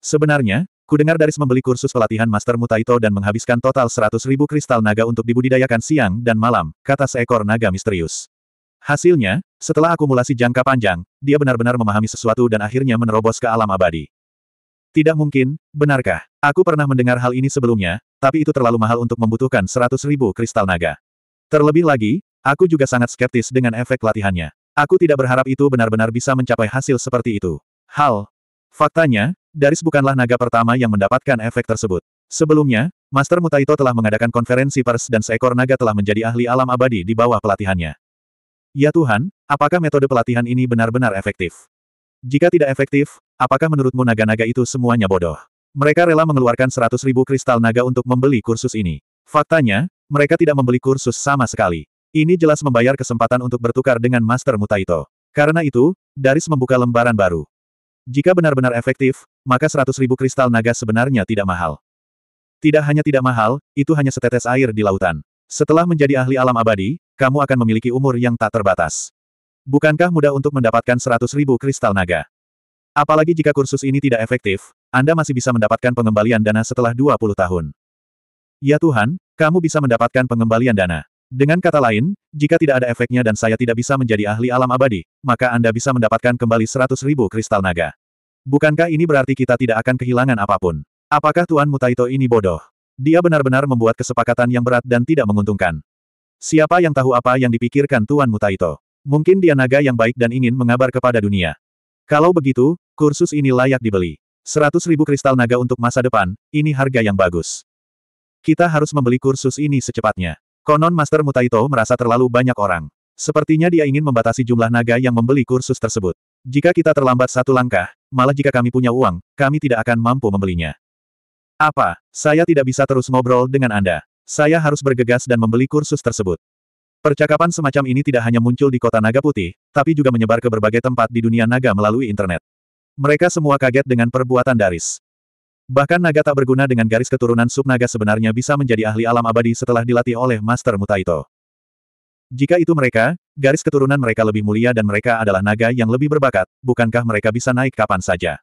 Sebenarnya, Kudengar Daris membeli kursus pelatihan Master Mutaito dan menghabiskan total seratus ribu kristal naga untuk dibudidayakan siang dan malam, kata seekor naga misterius. Hasilnya, setelah akumulasi jangka panjang, dia benar-benar memahami sesuatu dan akhirnya menerobos ke alam abadi. Tidak mungkin, benarkah? Aku pernah mendengar hal ini sebelumnya, tapi itu terlalu mahal untuk membutuhkan seratus ribu kristal naga. Terlebih lagi, aku juga sangat skeptis dengan efek latihannya. Aku tidak berharap itu benar-benar bisa mencapai hasil seperti itu. Hal, Faktanya, Daris bukanlah naga pertama yang mendapatkan efek tersebut. Sebelumnya, Master Mutaito telah mengadakan konferensi pers dan seekor naga telah menjadi ahli alam abadi di bawah pelatihannya. Ya Tuhan, apakah metode pelatihan ini benar-benar efektif? Jika tidak efektif, apakah menurutmu naga-naga itu semuanya bodoh? Mereka rela mengeluarkan seratus ribu kristal naga untuk membeli kursus ini. Faktanya, mereka tidak membeli kursus sama sekali. Ini jelas membayar kesempatan untuk bertukar dengan Master Mutaito. Karena itu, Daris membuka lembaran baru. Jika benar-benar efektif, maka seratus ribu kristal naga sebenarnya tidak mahal. Tidak hanya tidak mahal, itu hanya setetes air di lautan. Setelah menjadi ahli alam abadi, kamu akan memiliki umur yang tak terbatas. Bukankah mudah untuk mendapatkan seratus ribu kristal naga? Apalagi jika kursus ini tidak efektif, Anda masih bisa mendapatkan pengembalian dana setelah 20 tahun. Ya Tuhan, kamu bisa mendapatkan pengembalian dana. Dengan kata lain, jika tidak ada efeknya dan saya tidak bisa menjadi ahli alam abadi, maka Anda bisa mendapatkan kembali seratus ribu kristal naga. Bukankah ini berarti kita tidak akan kehilangan apapun? Apakah Tuan Mutaito ini bodoh? Dia benar-benar membuat kesepakatan yang berat dan tidak menguntungkan. Siapa yang tahu apa yang dipikirkan Tuan Mutaito? Mungkin dia naga yang baik dan ingin mengabar kepada dunia. Kalau begitu, kursus ini layak dibeli. Seratus ribu kristal naga untuk masa depan, ini harga yang bagus. Kita harus membeli kursus ini secepatnya. Konon Master Mutaito merasa terlalu banyak orang. Sepertinya dia ingin membatasi jumlah naga yang membeli kursus tersebut. Jika kita terlambat satu langkah, malah jika kami punya uang, kami tidak akan mampu membelinya. Apa? Saya tidak bisa terus ngobrol dengan Anda. Saya harus bergegas dan membeli kursus tersebut. Percakapan semacam ini tidak hanya muncul di kota naga putih, tapi juga menyebar ke berbagai tempat di dunia naga melalui internet. Mereka semua kaget dengan perbuatan Daris. Bahkan naga tak berguna dengan garis keturunan subnaga sebenarnya bisa menjadi ahli alam abadi setelah dilatih oleh Master Mutaito. Jika itu mereka, garis keturunan mereka lebih mulia dan mereka adalah naga yang lebih berbakat, bukankah mereka bisa naik kapan saja?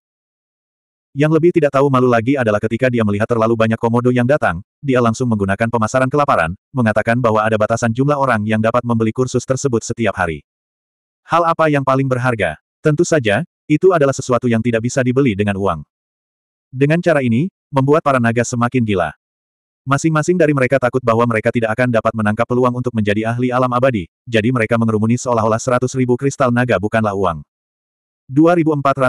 Yang lebih tidak tahu malu lagi adalah ketika dia melihat terlalu banyak komodo yang datang, dia langsung menggunakan pemasaran kelaparan, mengatakan bahwa ada batasan jumlah orang yang dapat membeli kursus tersebut setiap hari. Hal apa yang paling berharga? Tentu saja, itu adalah sesuatu yang tidak bisa dibeli dengan uang. Dengan cara ini, membuat para naga semakin gila. Masing-masing dari mereka takut bahwa mereka tidak akan dapat menangkap peluang untuk menjadi ahli alam abadi, jadi mereka mengerumuni seolah-olah seratus kristal naga bukanlah uang. 2446.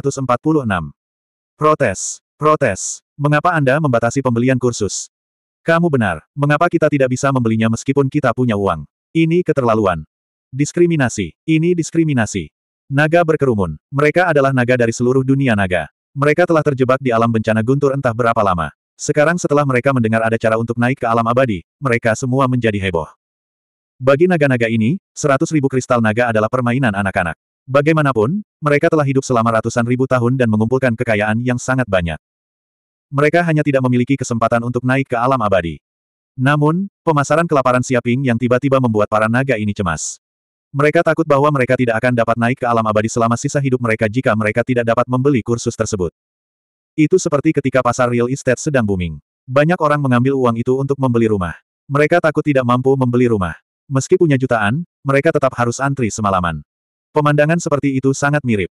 Protes. Protes. Mengapa Anda membatasi pembelian kursus? Kamu benar. Mengapa kita tidak bisa membelinya meskipun kita punya uang? Ini keterlaluan. Diskriminasi. Ini diskriminasi. Naga berkerumun. Mereka adalah naga dari seluruh dunia naga. Mereka telah terjebak di alam bencana guntur entah berapa lama. Sekarang setelah mereka mendengar ada cara untuk naik ke alam abadi, mereka semua menjadi heboh. Bagi naga-naga ini, seratus ribu kristal naga adalah permainan anak-anak. Bagaimanapun, mereka telah hidup selama ratusan ribu tahun dan mengumpulkan kekayaan yang sangat banyak. Mereka hanya tidak memiliki kesempatan untuk naik ke alam abadi. Namun, pemasaran kelaparan Siaping yang tiba-tiba membuat para naga ini cemas. Mereka takut bahwa mereka tidak akan dapat naik ke alam abadi selama sisa hidup mereka jika mereka tidak dapat membeli kursus tersebut. Itu seperti ketika pasar real estate sedang booming. Banyak orang mengambil uang itu untuk membeli rumah. Mereka takut tidak mampu membeli rumah. Meski punya jutaan, mereka tetap harus antri semalaman. Pemandangan seperti itu sangat mirip.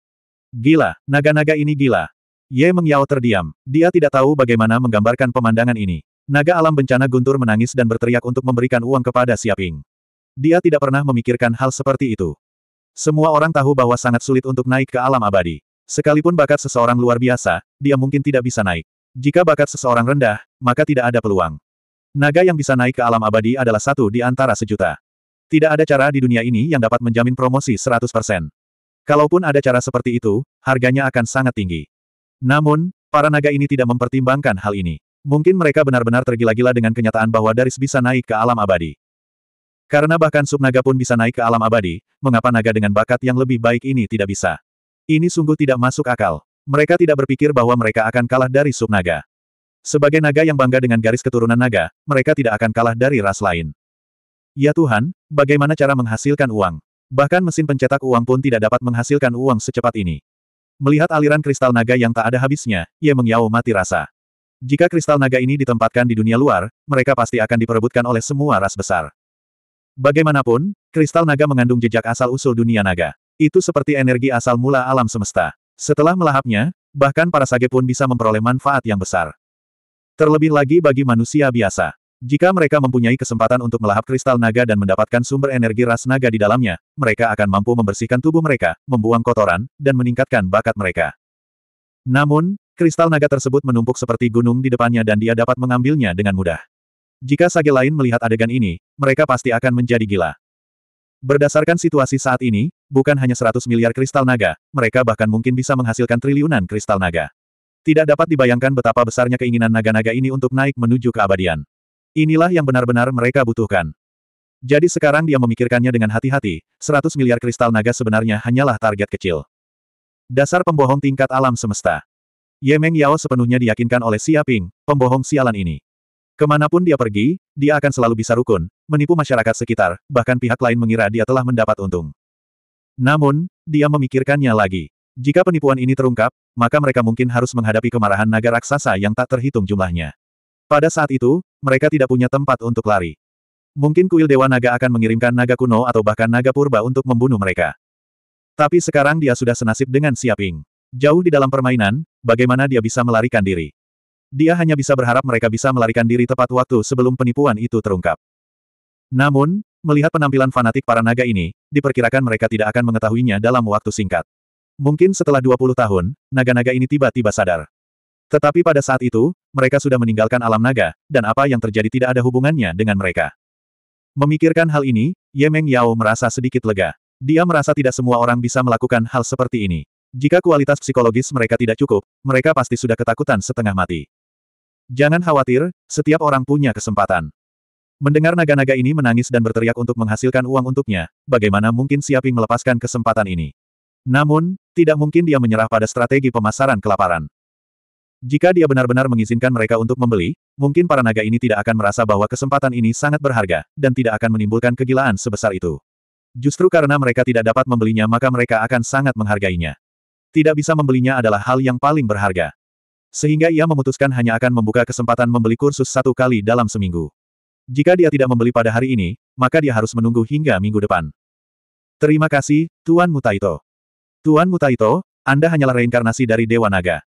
Gila, naga-naga ini gila. Ye Mengyao terdiam. Dia tidak tahu bagaimana menggambarkan pemandangan ini. Naga alam bencana guntur menangis dan berteriak untuk memberikan uang kepada Siaping. Dia tidak pernah memikirkan hal seperti itu. Semua orang tahu bahwa sangat sulit untuk naik ke alam abadi. Sekalipun bakat seseorang luar biasa, dia mungkin tidak bisa naik. Jika bakat seseorang rendah, maka tidak ada peluang. Naga yang bisa naik ke alam abadi adalah satu di antara sejuta. Tidak ada cara di dunia ini yang dapat menjamin promosi 100%. Kalaupun ada cara seperti itu, harganya akan sangat tinggi. Namun, para naga ini tidak mempertimbangkan hal ini. Mungkin mereka benar-benar tergila-gila dengan kenyataan bahwa Daris bisa naik ke alam abadi. Karena bahkan naga pun bisa naik ke alam abadi, mengapa naga dengan bakat yang lebih baik ini tidak bisa? Ini sungguh tidak masuk akal. Mereka tidak berpikir bahwa mereka akan kalah dari naga. Sebagai naga yang bangga dengan garis keturunan naga, mereka tidak akan kalah dari ras lain. Ya Tuhan, bagaimana cara menghasilkan uang? Bahkan mesin pencetak uang pun tidak dapat menghasilkan uang secepat ini. Melihat aliran kristal naga yang tak ada habisnya, ia mengyao mati rasa. Jika kristal naga ini ditempatkan di dunia luar, mereka pasti akan diperebutkan oleh semua ras besar. Bagaimanapun, kristal naga mengandung jejak asal-usul dunia naga. Itu seperti energi asal mula alam semesta. Setelah melahapnya, bahkan para sage pun bisa memperoleh manfaat yang besar. Terlebih lagi bagi manusia biasa. Jika mereka mempunyai kesempatan untuk melahap kristal naga dan mendapatkan sumber energi ras naga di dalamnya, mereka akan mampu membersihkan tubuh mereka, membuang kotoran, dan meningkatkan bakat mereka. Namun, kristal naga tersebut menumpuk seperti gunung di depannya dan dia dapat mengambilnya dengan mudah. Jika sage lain melihat adegan ini, mereka pasti akan menjadi gila. Berdasarkan situasi saat ini, bukan hanya 100 miliar kristal naga, mereka bahkan mungkin bisa menghasilkan triliunan kristal naga. Tidak dapat dibayangkan betapa besarnya keinginan naga-naga ini untuk naik menuju keabadian. Inilah yang benar-benar mereka butuhkan. Jadi sekarang dia memikirkannya dengan hati-hati, 100 miliar kristal naga sebenarnya hanyalah target kecil. Dasar pembohong tingkat alam semesta. Ye Yao sepenuhnya diyakinkan oleh Xia Ping, pembohong sialan ini. Kemanapun dia pergi, dia akan selalu bisa rukun, menipu masyarakat sekitar, bahkan pihak lain mengira dia telah mendapat untung. Namun, dia memikirkannya lagi. Jika penipuan ini terungkap, maka mereka mungkin harus menghadapi kemarahan naga raksasa yang tak terhitung jumlahnya. Pada saat itu, mereka tidak punya tempat untuk lari. Mungkin kuil Dewa Naga akan mengirimkan naga kuno atau bahkan naga purba untuk membunuh mereka. Tapi sekarang dia sudah senasib dengan Siaping. Jauh di dalam permainan, bagaimana dia bisa melarikan diri? dia hanya bisa berharap mereka bisa melarikan diri tepat waktu sebelum penipuan itu terungkap. Namun, melihat penampilan fanatik para naga ini, diperkirakan mereka tidak akan mengetahuinya dalam waktu singkat. Mungkin setelah 20 tahun, naga-naga ini tiba-tiba sadar. Tetapi pada saat itu, mereka sudah meninggalkan alam naga, dan apa yang terjadi tidak ada hubungannya dengan mereka. Memikirkan hal ini, Yemeng Yao merasa sedikit lega. Dia merasa tidak semua orang bisa melakukan hal seperti ini. Jika kualitas psikologis mereka tidak cukup, mereka pasti sudah ketakutan setengah mati. Jangan khawatir, setiap orang punya kesempatan. Mendengar naga-naga ini menangis dan berteriak untuk menghasilkan uang untuknya, bagaimana mungkin Siaping melepaskan kesempatan ini? Namun, tidak mungkin dia menyerah pada strategi pemasaran kelaparan. Jika dia benar-benar mengizinkan mereka untuk membeli, mungkin para naga ini tidak akan merasa bahwa kesempatan ini sangat berharga, dan tidak akan menimbulkan kegilaan sebesar itu. Justru karena mereka tidak dapat membelinya maka mereka akan sangat menghargainya. Tidak bisa membelinya adalah hal yang paling berharga. Sehingga ia memutuskan hanya akan membuka kesempatan membeli kursus satu kali dalam seminggu. Jika dia tidak membeli pada hari ini, maka dia harus menunggu hingga minggu depan. Terima kasih, Tuan Mutaito. Tuan Mutaito, Anda hanyalah reinkarnasi dari Dewa Naga.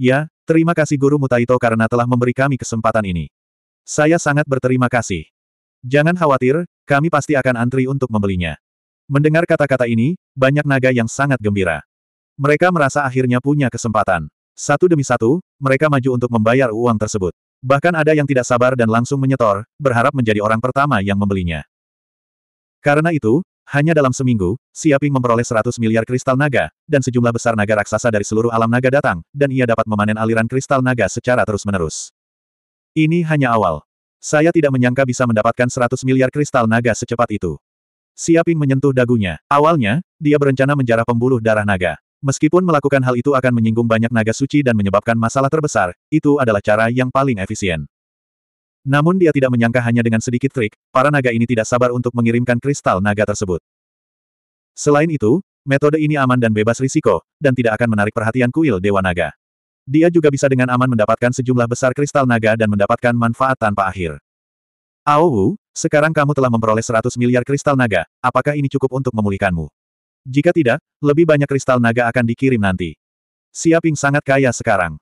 Ya, terima kasih Guru Mutaito karena telah memberi kami kesempatan ini. Saya sangat berterima kasih. Jangan khawatir, kami pasti akan antri untuk membelinya. Mendengar kata-kata ini, banyak naga yang sangat gembira. Mereka merasa akhirnya punya kesempatan. Satu demi satu, mereka maju untuk membayar uang tersebut. Bahkan ada yang tidak sabar dan langsung menyetor, berharap menjadi orang pertama yang membelinya. Karena itu, hanya dalam seminggu, Siaping memperoleh 100 miliar kristal naga, dan sejumlah besar naga raksasa dari seluruh alam naga datang, dan ia dapat memanen aliran kristal naga secara terus-menerus. Ini hanya awal. Saya tidak menyangka bisa mendapatkan 100 miliar kristal naga secepat itu. Siaping menyentuh dagunya. Awalnya, dia berencana menjarah pembuluh darah naga. Meskipun melakukan hal itu akan menyinggung banyak naga suci dan menyebabkan masalah terbesar, itu adalah cara yang paling efisien. Namun dia tidak menyangka hanya dengan sedikit trik, para naga ini tidak sabar untuk mengirimkan kristal naga tersebut. Selain itu, metode ini aman dan bebas risiko, dan tidak akan menarik perhatian kuil Dewa Naga. Dia juga bisa dengan aman mendapatkan sejumlah besar kristal naga dan mendapatkan manfaat tanpa akhir. Aowu, sekarang kamu telah memperoleh 100 miliar kristal naga, apakah ini cukup untuk memulihkanmu? Jika tidak, lebih banyak kristal naga akan dikirim nanti. Siaping sangat kaya sekarang.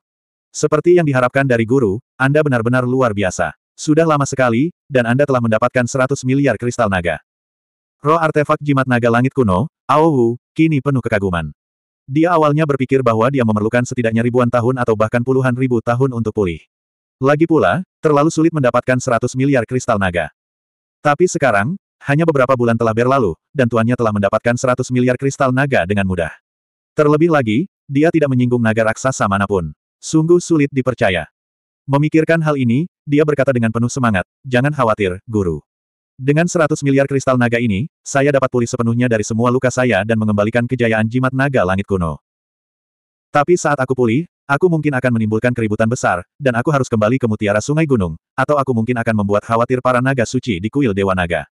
Seperti yang diharapkan dari guru, Anda benar-benar luar biasa. Sudah lama sekali, dan Anda telah mendapatkan 100 miliar kristal naga. Roh artefak jimat naga langit kuno, Aowu, kini penuh kekaguman. Dia awalnya berpikir bahwa dia memerlukan setidaknya ribuan tahun atau bahkan puluhan ribu tahun untuk pulih. Lagi pula, terlalu sulit mendapatkan 100 miliar kristal naga. Tapi sekarang, hanya beberapa bulan telah berlalu, dan tuannya telah mendapatkan 100 miliar kristal naga dengan mudah. Terlebih lagi, dia tidak menyinggung naga raksasa manapun. Sungguh sulit dipercaya. Memikirkan hal ini, dia berkata dengan penuh semangat, jangan khawatir, guru. Dengan 100 miliar kristal naga ini, saya dapat pulih sepenuhnya dari semua luka saya dan mengembalikan kejayaan jimat naga langit kuno. Tapi saat aku pulih, aku mungkin akan menimbulkan keributan besar, dan aku harus kembali ke mutiara sungai gunung, atau aku mungkin akan membuat khawatir para naga suci di kuil Dewa Naga.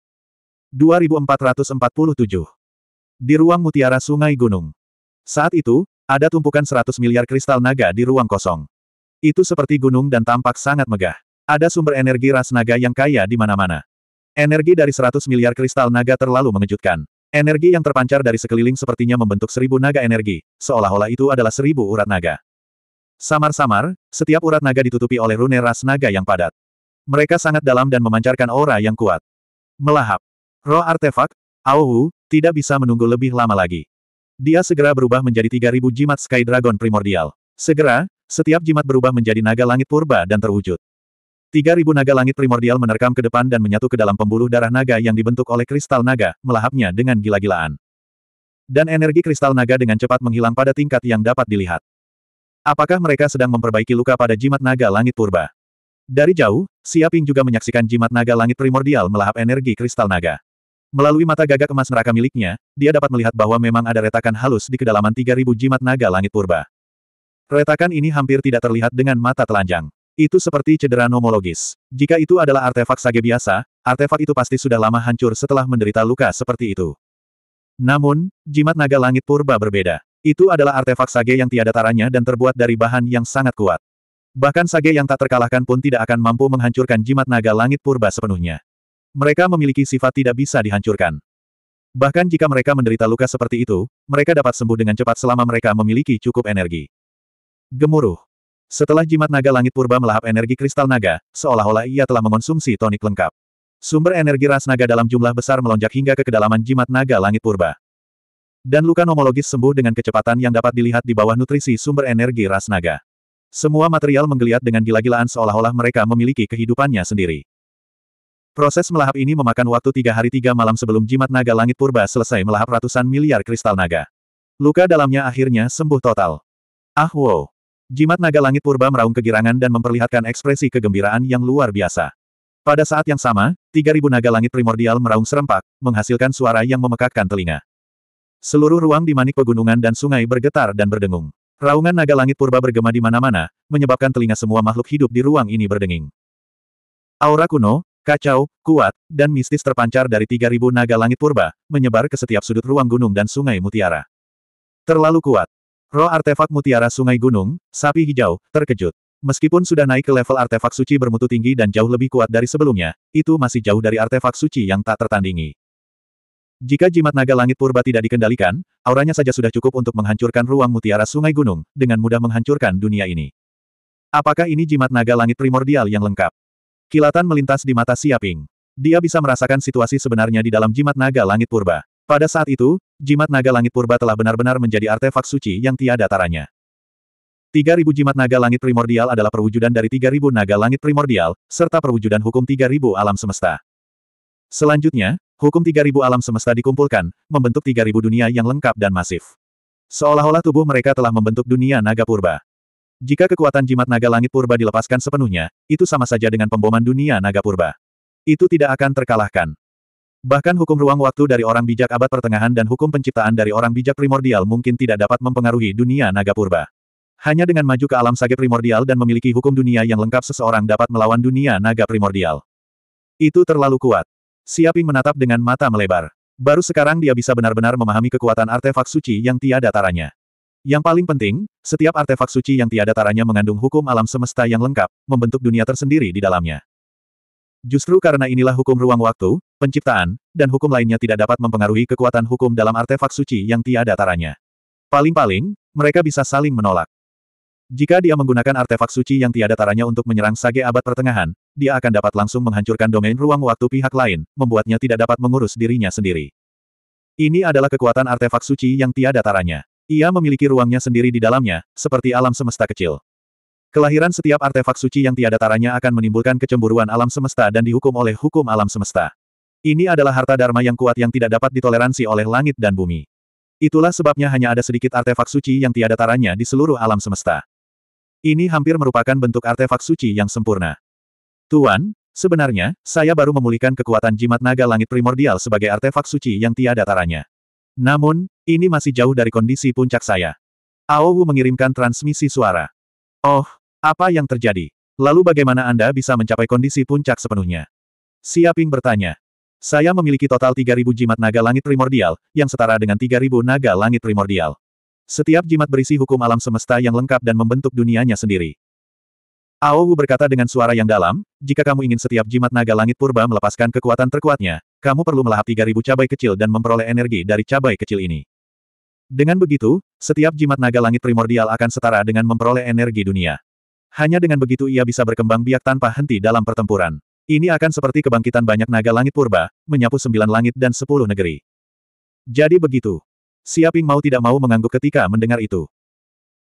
2447. Di ruang mutiara Sungai Gunung. Saat itu, ada tumpukan 100 miliar kristal naga di ruang kosong. Itu seperti gunung dan tampak sangat megah. Ada sumber energi ras naga yang kaya di mana-mana. Energi dari 100 miliar kristal naga terlalu mengejutkan. Energi yang terpancar dari sekeliling sepertinya membentuk seribu naga energi, seolah-olah itu adalah seribu urat naga. Samar-samar, setiap urat naga ditutupi oleh rune ras naga yang padat. Mereka sangat dalam dan memancarkan aura yang kuat. Melahap. Roh artefak, Auhu, tidak bisa menunggu lebih lama lagi. Dia segera berubah menjadi 3000 jimat Sky Dragon primordial. Segera, setiap jimat berubah menjadi naga langit purba dan terwujud. 3000 naga langit primordial menerkam ke depan dan menyatu ke dalam pembuluh darah naga yang dibentuk oleh kristal naga, melahapnya dengan gila-gilaan. Dan energi kristal naga dengan cepat menghilang pada tingkat yang dapat dilihat. Apakah mereka sedang memperbaiki luka pada jimat naga langit purba? Dari jauh, Siaping juga menyaksikan jimat naga langit primordial melahap energi kristal naga. Melalui mata gagak emas neraka miliknya, dia dapat melihat bahwa memang ada retakan halus di kedalaman 3000 jimat naga langit purba. Retakan ini hampir tidak terlihat dengan mata telanjang. Itu seperti cedera nomologis. Jika itu adalah artefak sage biasa, artefak itu pasti sudah lama hancur setelah menderita luka seperti itu. Namun, jimat naga langit purba berbeda. Itu adalah artefak sage yang tiada taranya dan terbuat dari bahan yang sangat kuat. Bahkan sage yang tak terkalahkan pun tidak akan mampu menghancurkan jimat naga langit purba sepenuhnya. Mereka memiliki sifat tidak bisa dihancurkan. Bahkan jika mereka menderita luka seperti itu, mereka dapat sembuh dengan cepat selama mereka memiliki cukup energi. Gemuruh. Setelah jimat naga langit purba melahap energi kristal naga, seolah-olah ia telah mengonsumsi tonik lengkap. Sumber energi ras naga dalam jumlah besar melonjak hingga ke kedalaman jimat naga langit purba. Dan luka nomologis sembuh dengan kecepatan yang dapat dilihat di bawah nutrisi sumber energi ras naga. Semua material menggeliat dengan gila-gilaan seolah-olah mereka memiliki kehidupannya sendiri. Proses melahap ini memakan waktu tiga hari tiga malam sebelum jimat naga langit purba selesai melahap ratusan miliar kristal naga. Luka dalamnya akhirnya sembuh total. Ah wow! Jimat naga langit purba meraung kegirangan dan memperlihatkan ekspresi kegembiraan yang luar biasa. Pada saat yang sama, 3000 naga langit primordial meraung serempak, menghasilkan suara yang memekakkan telinga. Seluruh ruang di manik pegunungan dan sungai bergetar dan berdengung. Raungan naga langit purba bergema di mana-mana, menyebabkan telinga semua makhluk hidup di ruang ini berdenging. Aura kuno, Kacau, kuat, dan mistis terpancar dari 3000 naga langit purba, menyebar ke setiap sudut ruang gunung dan sungai mutiara. Terlalu kuat. Roh artefak mutiara sungai gunung, sapi hijau, terkejut. Meskipun sudah naik ke level artefak suci bermutu tinggi dan jauh lebih kuat dari sebelumnya, itu masih jauh dari artefak suci yang tak tertandingi. Jika jimat naga langit purba tidak dikendalikan, auranya saja sudah cukup untuk menghancurkan ruang mutiara sungai gunung, dengan mudah menghancurkan dunia ini. Apakah ini jimat naga langit primordial yang lengkap? Kilatan melintas di mata Siaping. Dia bisa merasakan situasi sebenarnya di dalam jimat naga langit purba. Pada saat itu, jimat naga langit purba telah benar-benar menjadi artefak suci yang tiada taranya. 3000 jimat naga langit primordial adalah perwujudan dari 3000 naga langit primordial, serta perwujudan hukum 3000 alam semesta. Selanjutnya, hukum 3000 alam semesta dikumpulkan, membentuk 3000 dunia yang lengkap dan masif. Seolah-olah tubuh mereka telah membentuk dunia naga purba. Jika kekuatan jimat naga langit purba dilepaskan sepenuhnya, itu sama saja dengan pemboman dunia naga purba. Itu tidak akan terkalahkan. Bahkan hukum ruang waktu dari orang bijak abad pertengahan dan hukum penciptaan dari orang bijak primordial mungkin tidak dapat mempengaruhi dunia naga purba. Hanya dengan maju ke alam sage primordial dan memiliki hukum dunia yang lengkap seseorang dapat melawan dunia naga primordial. Itu terlalu kuat. Siaping menatap dengan mata melebar. Baru sekarang dia bisa benar-benar memahami kekuatan artefak suci yang tiada taranya. Yang paling penting, setiap artefak suci yang tiada taranya mengandung hukum alam semesta yang lengkap, membentuk dunia tersendiri di dalamnya. Justru karena inilah hukum ruang waktu, penciptaan, dan hukum lainnya tidak dapat mempengaruhi kekuatan hukum dalam artefak suci yang tiada taranya. Paling-paling, mereka bisa saling menolak. Jika dia menggunakan artefak suci yang tiada taranya untuk menyerang sage abad pertengahan, dia akan dapat langsung menghancurkan domain ruang waktu pihak lain, membuatnya tidak dapat mengurus dirinya sendiri. Ini adalah kekuatan artefak suci yang tiada taranya. Ia memiliki ruangnya sendiri di dalamnya, seperti alam semesta kecil. Kelahiran setiap artefak suci yang tiada taranya akan menimbulkan kecemburuan alam semesta dan dihukum oleh hukum alam semesta. Ini adalah harta dharma yang kuat yang tidak dapat ditoleransi oleh langit dan bumi. Itulah sebabnya hanya ada sedikit artefak suci yang tiada taranya di seluruh alam semesta. Ini hampir merupakan bentuk artefak suci yang sempurna. Tuan, sebenarnya, saya baru memulihkan kekuatan jimat naga langit primordial sebagai artefak suci yang tiada taranya. Namun, ini masih jauh dari kondisi puncak saya. Aowu mengirimkan transmisi suara. Oh, apa yang terjadi? Lalu bagaimana Anda bisa mencapai kondisi puncak sepenuhnya? Siaping bertanya. Saya memiliki total 3.000 jimat naga langit primordial, yang setara dengan 3.000 naga langit primordial. Setiap jimat berisi hukum alam semesta yang lengkap dan membentuk dunianya sendiri. Aowu berkata dengan suara yang dalam, jika kamu ingin setiap jimat naga langit purba melepaskan kekuatan terkuatnya, kamu perlu melahap 3000 cabai kecil dan memperoleh energi dari cabai kecil ini. Dengan begitu, setiap jimat naga langit primordial akan setara dengan memperoleh energi dunia. Hanya dengan begitu ia bisa berkembang biak tanpa henti dalam pertempuran. Ini akan seperti kebangkitan banyak naga langit purba, menyapu sembilan langit dan sepuluh negeri. Jadi begitu. Siaping mau tidak mau mengangguk ketika mendengar itu.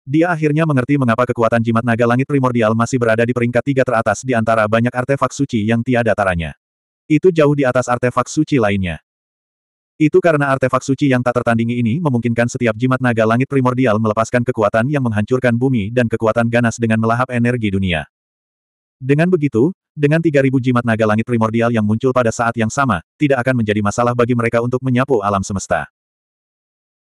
Dia akhirnya mengerti mengapa kekuatan jimat naga langit primordial masih berada di peringkat tiga teratas di antara banyak artefak suci yang tiada taranya. Itu jauh di atas artefak suci lainnya. Itu karena artefak suci yang tak tertandingi ini memungkinkan setiap jimat naga langit primordial melepaskan kekuatan yang menghancurkan bumi dan kekuatan ganas dengan melahap energi dunia. Dengan begitu, dengan 3000 jimat naga langit primordial yang muncul pada saat yang sama, tidak akan menjadi masalah bagi mereka untuk menyapu alam semesta.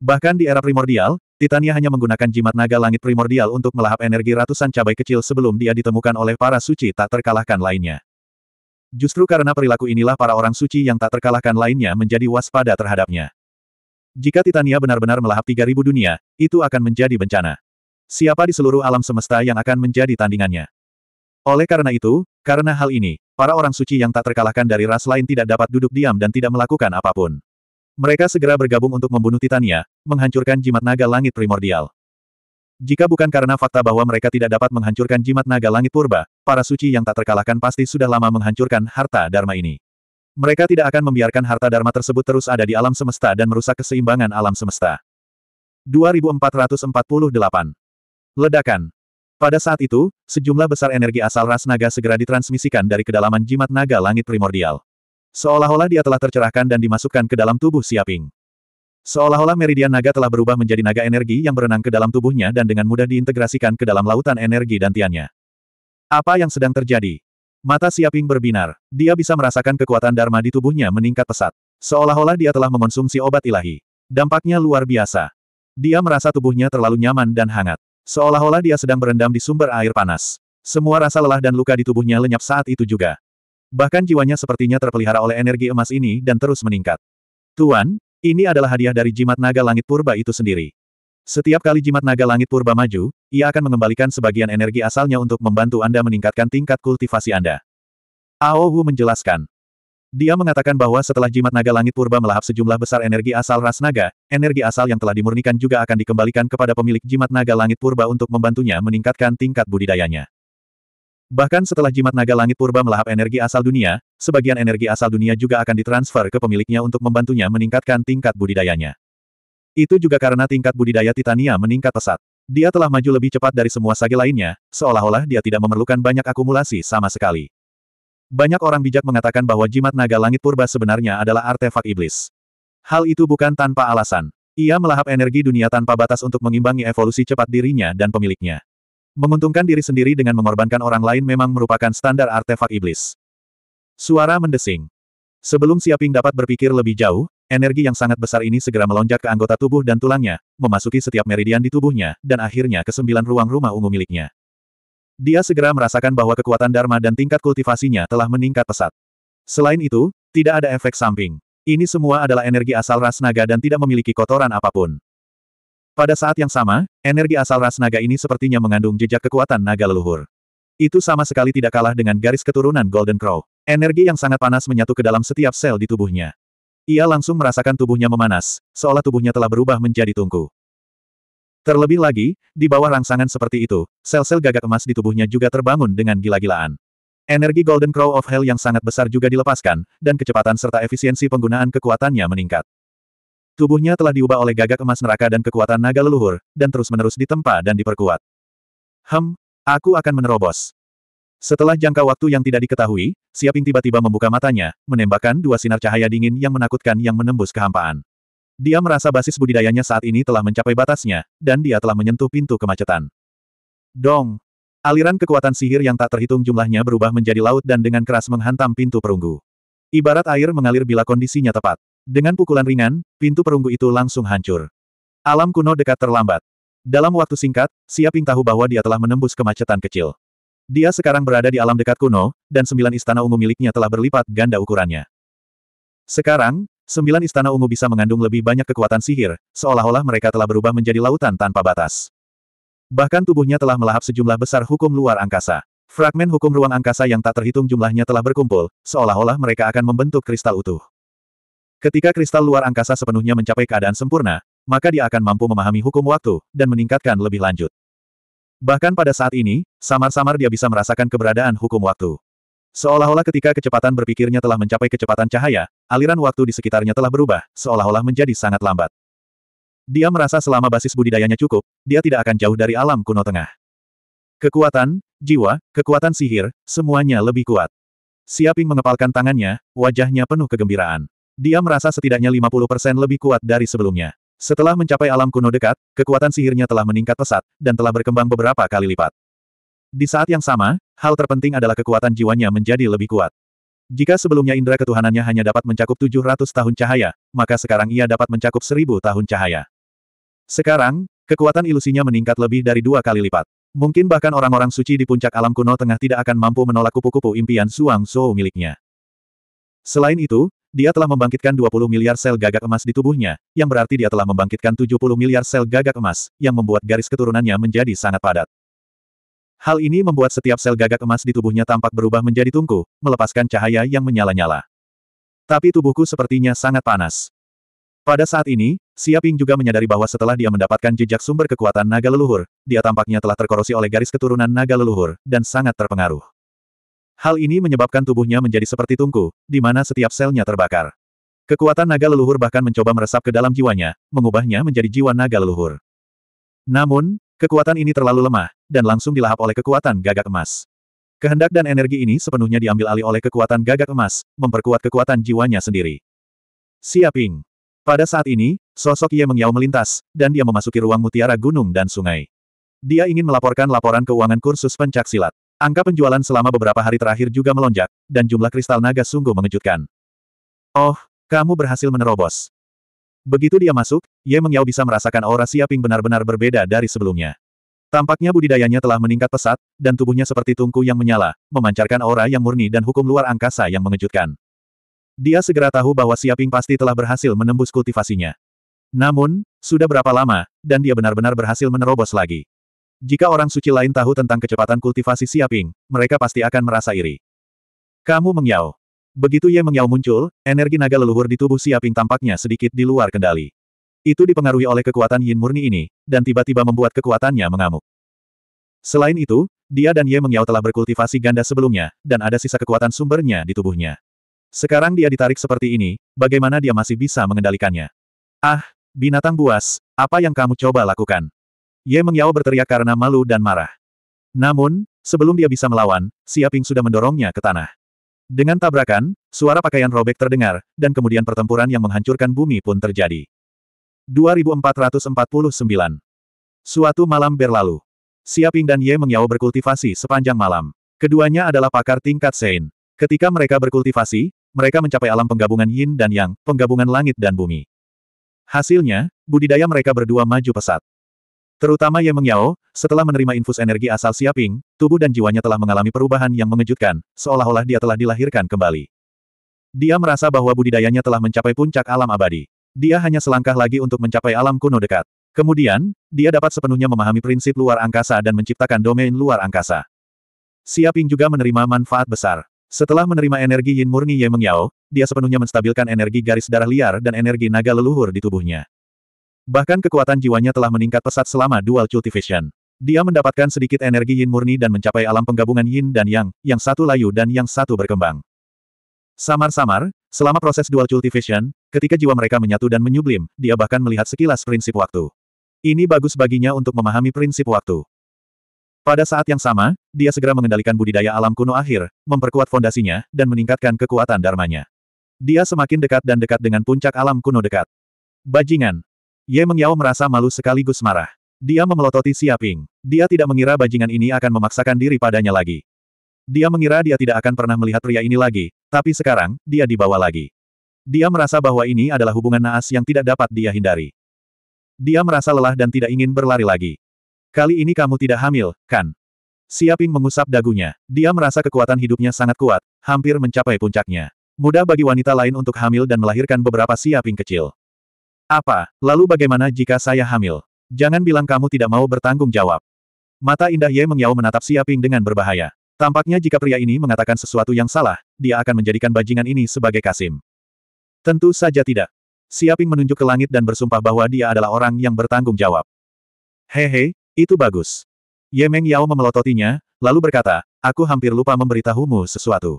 Bahkan di era primordial, Titania hanya menggunakan jimat naga langit primordial untuk melahap energi ratusan cabai kecil sebelum dia ditemukan oleh para suci tak terkalahkan lainnya. Justru karena perilaku inilah para orang suci yang tak terkalahkan lainnya menjadi waspada terhadapnya. Jika Titania benar-benar melahap 3000 dunia, itu akan menjadi bencana. Siapa di seluruh alam semesta yang akan menjadi tandingannya? Oleh karena itu, karena hal ini, para orang suci yang tak terkalahkan dari ras lain tidak dapat duduk diam dan tidak melakukan apapun. Mereka segera bergabung untuk membunuh Titania, menghancurkan jimat naga langit primordial. Jika bukan karena fakta bahwa mereka tidak dapat menghancurkan jimat naga langit purba, para suci yang tak terkalahkan pasti sudah lama menghancurkan harta dharma ini. Mereka tidak akan membiarkan harta dharma tersebut terus ada di alam semesta dan merusak keseimbangan alam semesta. 2448. Ledakan. Pada saat itu, sejumlah besar energi asal ras naga segera ditransmisikan dari kedalaman jimat naga langit primordial. Seolah-olah dia telah tercerahkan dan dimasukkan ke dalam tubuh Siaping. Seolah-olah meridian naga telah berubah menjadi naga energi yang berenang ke dalam tubuhnya dan dengan mudah diintegrasikan ke dalam lautan energi dan tiannya. Apa yang sedang terjadi? Mata Siaping berbinar. Dia bisa merasakan kekuatan Dharma di tubuhnya meningkat pesat. Seolah-olah dia telah mengonsumsi obat ilahi. Dampaknya luar biasa. Dia merasa tubuhnya terlalu nyaman dan hangat. Seolah-olah dia sedang berendam di sumber air panas. Semua rasa lelah dan luka di tubuhnya lenyap saat itu juga. Bahkan jiwanya sepertinya terpelihara oleh energi emas ini dan terus meningkat. Tuan, ini adalah hadiah dari jimat naga langit purba itu sendiri. Setiap kali jimat naga langit purba maju, ia akan mengembalikan sebagian energi asalnya untuk membantu Anda meningkatkan tingkat kultivasi Anda. Ao Wu menjelaskan. Dia mengatakan bahwa setelah jimat naga langit purba melahap sejumlah besar energi asal ras naga, energi asal yang telah dimurnikan juga akan dikembalikan kepada pemilik jimat naga langit purba untuk membantunya meningkatkan tingkat budidayanya. Bahkan setelah jimat naga langit purba melahap energi asal dunia, sebagian energi asal dunia juga akan ditransfer ke pemiliknya untuk membantunya meningkatkan tingkat budidayanya. Itu juga karena tingkat budidaya Titania meningkat pesat. Dia telah maju lebih cepat dari semua sage lainnya, seolah-olah dia tidak memerlukan banyak akumulasi sama sekali. Banyak orang bijak mengatakan bahwa jimat naga langit purba sebenarnya adalah artefak iblis. Hal itu bukan tanpa alasan. Ia melahap energi dunia tanpa batas untuk mengimbangi evolusi cepat dirinya dan pemiliknya. Menguntungkan diri sendiri dengan mengorbankan orang lain memang merupakan standar artefak iblis. Suara mendesing. Sebelum Siaping dapat berpikir lebih jauh, energi yang sangat besar ini segera melonjak ke anggota tubuh dan tulangnya, memasuki setiap meridian di tubuhnya, dan akhirnya ke sembilan ruang rumah ungu miliknya. Dia segera merasakan bahwa kekuatan Dharma dan tingkat kultivasinya telah meningkat pesat. Selain itu, tidak ada efek samping. Ini semua adalah energi asal ras naga dan tidak memiliki kotoran apapun. Pada saat yang sama, energi asal ras naga ini sepertinya mengandung jejak kekuatan naga leluhur. Itu sama sekali tidak kalah dengan garis keturunan Golden Crow. Energi yang sangat panas menyatu ke dalam setiap sel di tubuhnya. Ia langsung merasakan tubuhnya memanas, seolah tubuhnya telah berubah menjadi tungku. Terlebih lagi, di bawah rangsangan seperti itu, sel-sel gagak emas di tubuhnya juga terbangun dengan gila-gilaan. Energi Golden Crow of Hell yang sangat besar juga dilepaskan, dan kecepatan serta efisiensi penggunaan kekuatannya meningkat. Tubuhnya telah diubah oleh gagak emas neraka dan kekuatan naga leluhur, dan terus-menerus ditempa dan diperkuat. Hem, aku akan menerobos. Setelah jangka waktu yang tidak diketahui, Siaping tiba-tiba membuka matanya, menembakkan dua sinar cahaya dingin yang menakutkan yang menembus kehampaan. Dia merasa basis budidayanya saat ini telah mencapai batasnya, dan dia telah menyentuh pintu kemacetan. Dong! Aliran kekuatan sihir yang tak terhitung jumlahnya berubah menjadi laut dan dengan keras menghantam pintu perunggu. Ibarat air mengalir bila kondisinya tepat. Dengan pukulan ringan, pintu perunggu itu langsung hancur. Alam kuno dekat terlambat. Dalam waktu singkat, Siaping tahu bahwa dia telah menembus kemacetan kecil. Dia sekarang berada di alam dekat kuno, dan sembilan istana ungu miliknya telah berlipat ganda ukurannya. Sekarang, sembilan istana ungu bisa mengandung lebih banyak kekuatan sihir, seolah-olah mereka telah berubah menjadi lautan tanpa batas. Bahkan tubuhnya telah melahap sejumlah besar hukum luar angkasa. Fragmen hukum ruang angkasa yang tak terhitung jumlahnya telah berkumpul, seolah-olah mereka akan membentuk kristal utuh. Ketika kristal luar angkasa sepenuhnya mencapai keadaan sempurna, maka dia akan mampu memahami hukum waktu, dan meningkatkan lebih lanjut. Bahkan pada saat ini, samar-samar dia bisa merasakan keberadaan hukum waktu. Seolah-olah ketika kecepatan berpikirnya telah mencapai kecepatan cahaya, aliran waktu di sekitarnya telah berubah, seolah-olah menjadi sangat lambat. Dia merasa selama basis budidayanya cukup, dia tidak akan jauh dari alam kuno tengah. Kekuatan, jiwa, kekuatan sihir, semuanya lebih kuat. Siaping mengepalkan tangannya, wajahnya penuh kegembiraan. Dia merasa setidaknya 50% lebih kuat dari sebelumnya. Setelah mencapai alam kuno dekat, kekuatan sihirnya telah meningkat pesat, dan telah berkembang beberapa kali lipat. Di saat yang sama, hal terpenting adalah kekuatan jiwanya menjadi lebih kuat. Jika sebelumnya indera ketuhanannya hanya dapat mencakup 700 tahun cahaya, maka sekarang ia dapat mencakup 1000 tahun cahaya. Sekarang, kekuatan ilusinya meningkat lebih dari dua kali lipat. Mungkin bahkan orang-orang suci di puncak alam kuno tengah tidak akan mampu menolak kupu-kupu impian Suang Zhou miliknya. Selain itu, dia telah membangkitkan 20 miliar sel gagak emas di tubuhnya, yang berarti dia telah membangkitkan 70 miliar sel gagak emas, yang membuat garis keturunannya menjadi sangat padat. Hal ini membuat setiap sel gagak emas di tubuhnya tampak berubah menjadi tungku, melepaskan cahaya yang menyala-nyala. Tapi tubuhku sepertinya sangat panas. Pada saat ini, Siaping juga menyadari bahwa setelah dia mendapatkan jejak sumber kekuatan naga leluhur, dia tampaknya telah terkorosi oleh garis keturunan naga leluhur, dan sangat terpengaruh. Hal ini menyebabkan tubuhnya menjadi seperti tungku, di mana setiap selnya terbakar. Kekuatan naga leluhur bahkan mencoba meresap ke dalam jiwanya, mengubahnya menjadi jiwa naga leluhur. Namun, kekuatan ini terlalu lemah, dan langsung dilahap oleh kekuatan gagak emas. Kehendak dan energi ini sepenuhnya diambil alih oleh kekuatan gagak emas, memperkuat kekuatan jiwanya sendiri. Siaping. Pada saat ini, sosok ia Mengyao melintas, dan dia memasuki ruang mutiara gunung dan sungai. Dia ingin melaporkan laporan keuangan kursus pencaksilat. Angka penjualan selama beberapa hari terakhir juga melonjak, dan jumlah kristal naga sungguh mengejutkan. Oh, kamu berhasil menerobos. Begitu dia masuk, Ye Mengyao bisa merasakan aura Siaping benar-benar berbeda dari sebelumnya. Tampaknya budidayanya telah meningkat pesat, dan tubuhnya seperti tungku yang menyala, memancarkan aura yang murni dan hukum luar angkasa yang mengejutkan. Dia segera tahu bahwa Siaping pasti telah berhasil menembus kultivasinya. Namun, sudah berapa lama, dan dia benar-benar berhasil menerobos lagi. Jika orang suci lain tahu tentang kecepatan kultivasi Siaping, mereka pasti akan merasa iri. Kamu mengyau. Begitu Ye mengyau muncul, energi naga leluhur di tubuh Siaping tampaknya sedikit di luar kendali. Itu dipengaruhi oleh kekuatan Yin murni ini, dan tiba-tiba membuat kekuatannya mengamuk. Selain itu, dia dan Ye mengyau telah berkultivasi ganda sebelumnya, dan ada sisa kekuatan sumbernya di tubuhnya. Sekarang dia ditarik seperti ini, bagaimana dia masih bisa mengendalikannya? Ah, binatang buas, apa yang kamu coba lakukan? Ye Mengyao berteriak karena malu dan marah. Namun, sebelum dia bisa melawan, Siaping sudah mendorongnya ke tanah. Dengan tabrakan, suara pakaian robek terdengar, dan kemudian pertempuran yang menghancurkan bumi pun terjadi. 2449 Suatu malam berlalu. Siaping dan Ye Mengyao berkultivasi sepanjang malam. Keduanya adalah pakar tingkat Sein. Ketika mereka berkultivasi, mereka mencapai alam penggabungan Yin dan Yang, penggabungan langit dan bumi. Hasilnya, budidaya mereka berdua maju pesat. Terutama Ye Mengyao, setelah menerima infus energi asal Siaping, tubuh dan jiwanya telah mengalami perubahan yang mengejutkan, seolah-olah dia telah dilahirkan kembali. Dia merasa bahwa budidayanya telah mencapai puncak alam abadi. Dia hanya selangkah lagi untuk mencapai alam kuno dekat. Kemudian, dia dapat sepenuhnya memahami prinsip luar angkasa dan menciptakan domain luar angkasa. Siaping juga menerima manfaat besar. Setelah menerima energi yin murni Ye Mengyao, dia sepenuhnya menstabilkan energi garis darah liar dan energi naga leluhur di tubuhnya. Bahkan kekuatan jiwanya telah meningkat pesat selama dual cultivation. Dia mendapatkan sedikit energi yin murni dan mencapai alam penggabungan yin dan yang, yang satu layu dan yang satu berkembang. Samar-samar, selama proses dual cultivation, ketika jiwa mereka menyatu dan menyublim, dia bahkan melihat sekilas prinsip waktu. Ini bagus baginya untuk memahami prinsip waktu. Pada saat yang sama, dia segera mengendalikan budidaya alam kuno akhir, memperkuat fondasinya, dan meningkatkan kekuatan dharmanya. Dia semakin dekat dan dekat dengan puncak alam kuno dekat. Bajingan. Ye Mengyao merasa malu sekaligus marah. Dia memelototi Siaping. Dia tidak mengira bajingan ini akan memaksakan diri padanya lagi. Dia mengira dia tidak akan pernah melihat pria ini lagi, tapi sekarang, dia dibawa lagi. Dia merasa bahwa ini adalah hubungan naas yang tidak dapat dia hindari. Dia merasa lelah dan tidak ingin berlari lagi. Kali ini kamu tidak hamil, kan? Siaping mengusap dagunya. Dia merasa kekuatan hidupnya sangat kuat, hampir mencapai puncaknya. Mudah bagi wanita lain untuk hamil dan melahirkan beberapa siaping kecil. Apa, lalu bagaimana jika saya hamil? Jangan bilang kamu tidak mau bertanggung jawab. Mata indah Ye Mengyao menatap Siaping dengan berbahaya. Tampaknya jika pria ini mengatakan sesuatu yang salah, dia akan menjadikan bajingan ini sebagai Kasim. Tentu saja tidak. Siaping menunjuk ke langit dan bersumpah bahwa dia adalah orang yang bertanggung jawab. Hehe, itu bagus. Ye Meng Yao memelototinya, lalu berkata, aku hampir lupa memberitahumu sesuatu.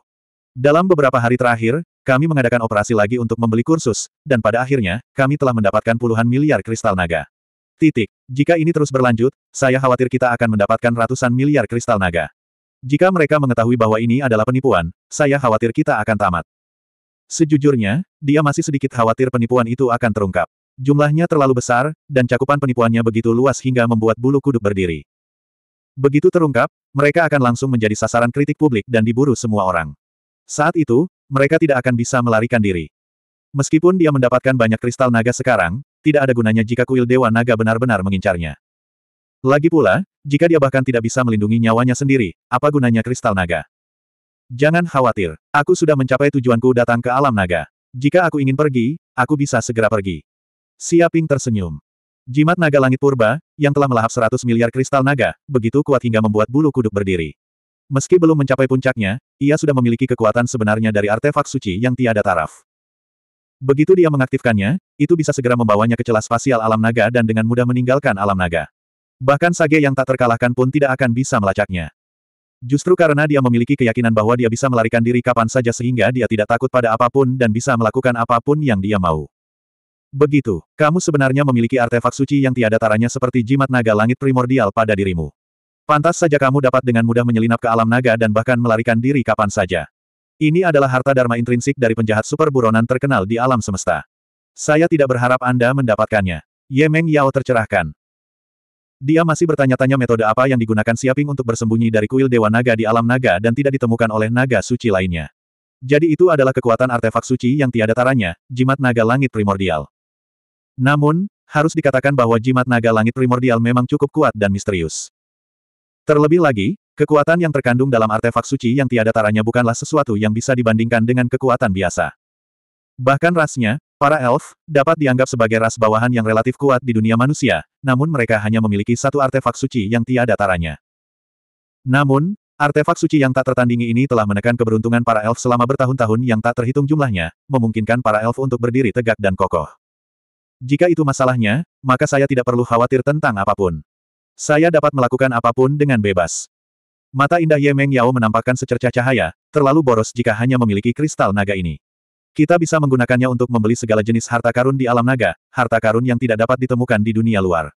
Dalam beberapa hari terakhir, kami mengadakan operasi lagi untuk membeli kursus, dan pada akhirnya, kami telah mendapatkan puluhan miliar kristal naga. Titik. Jika ini terus berlanjut, saya khawatir kita akan mendapatkan ratusan miliar kristal naga. Jika mereka mengetahui bahwa ini adalah penipuan, saya khawatir kita akan tamat. Sejujurnya, dia masih sedikit khawatir penipuan itu akan terungkap. Jumlahnya terlalu besar, dan cakupan penipuannya begitu luas hingga membuat bulu kuduk berdiri. Begitu terungkap, mereka akan langsung menjadi sasaran kritik publik dan diburu semua orang. Saat itu, mereka tidak akan bisa melarikan diri. Meskipun dia mendapatkan banyak kristal naga sekarang, tidak ada gunanya jika kuil Dewa Naga benar-benar mengincarnya. Lagi pula, jika dia bahkan tidak bisa melindungi nyawanya sendiri, apa gunanya kristal naga? Jangan khawatir, aku sudah mencapai tujuanku datang ke alam naga. Jika aku ingin pergi, aku bisa segera pergi. Siaping tersenyum. Jimat naga langit purba, yang telah melahap 100 miliar kristal naga, begitu kuat hingga membuat bulu kuduk berdiri. Meski belum mencapai puncaknya, ia sudah memiliki kekuatan sebenarnya dari artefak suci yang tiada taraf. Begitu dia mengaktifkannya, itu bisa segera membawanya ke celah spasial alam naga dan dengan mudah meninggalkan alam naga. Bahkan Sage yang tak terkalahkan pun tidak akan bisa melacaknya. Justru karena dia memiliki keyakinan bahwa dia bisa melarikan diri kapan saja sehingga dia tidak takut pada apapun dan bisa melakukan apapun yang dia mau. Begitu, kamu sebenarnya memiliki artefak suci yang tiada taranya seperti jimat naga langit primordial pada dirimu. Pantas saja kamu dapat dengan mudah menyelinap ke alam naga dan bahkan melarikan diri kapan saja. Ini adalah harta dharma intrinsik dari penjahat super buronan terkenal di alam semesta. Saya tidak berharap Anda mendapatkannya. Yemeng Yao tercerahkan. Dia masih bertanya-tanya metode apa yang digunakan Siaping untuk bersembunyi dari kuil Dewa Naga di alam naga dan tidak ditemukan oleh naga suci lainnya. Jadi itu adalah kekuatan artefak suci yang tiada taranya, jimat naga langit primordial. Namun, harus dikatakan bahwa jimat naga langit primordial memang cukup kuat dan misterius. Terlebih lagi, kekuatan yang terkandung dalam artefak suci yang tiada taranya bukanlah sesuatu yang bisa dibandingkan dengan kekuatan biasa. Bahkan rasnya, para elf, dapat dianggap sebagai ras bawahan yang relatif kuat di dunia manusia, namun mereka hanya memiliki satu artefak suci yang tiada taranya. Namun, Artefak suci yang tak tertandingi ini telah menekan keberuntungan para elf selama bertahun-tahun yang tak terhitung jumlahnya, memungkinkan para elf untuk berdiri tegak dan kokoh. Jika itu masalahnya, maka saya tidak perlu khawatir tentang apapun. Saya dapat melakukan apapun dengan bebas. Mata indah Ye Meng Yao menampakkan secercah cahaya, terlalu boros jika hanya memiliki kristal naga ini. Kita bisa menggunakannya untuk membeli segala jenis harta karun di alam naga, harta karun yang tidak dapat ditemukan di dunia luar.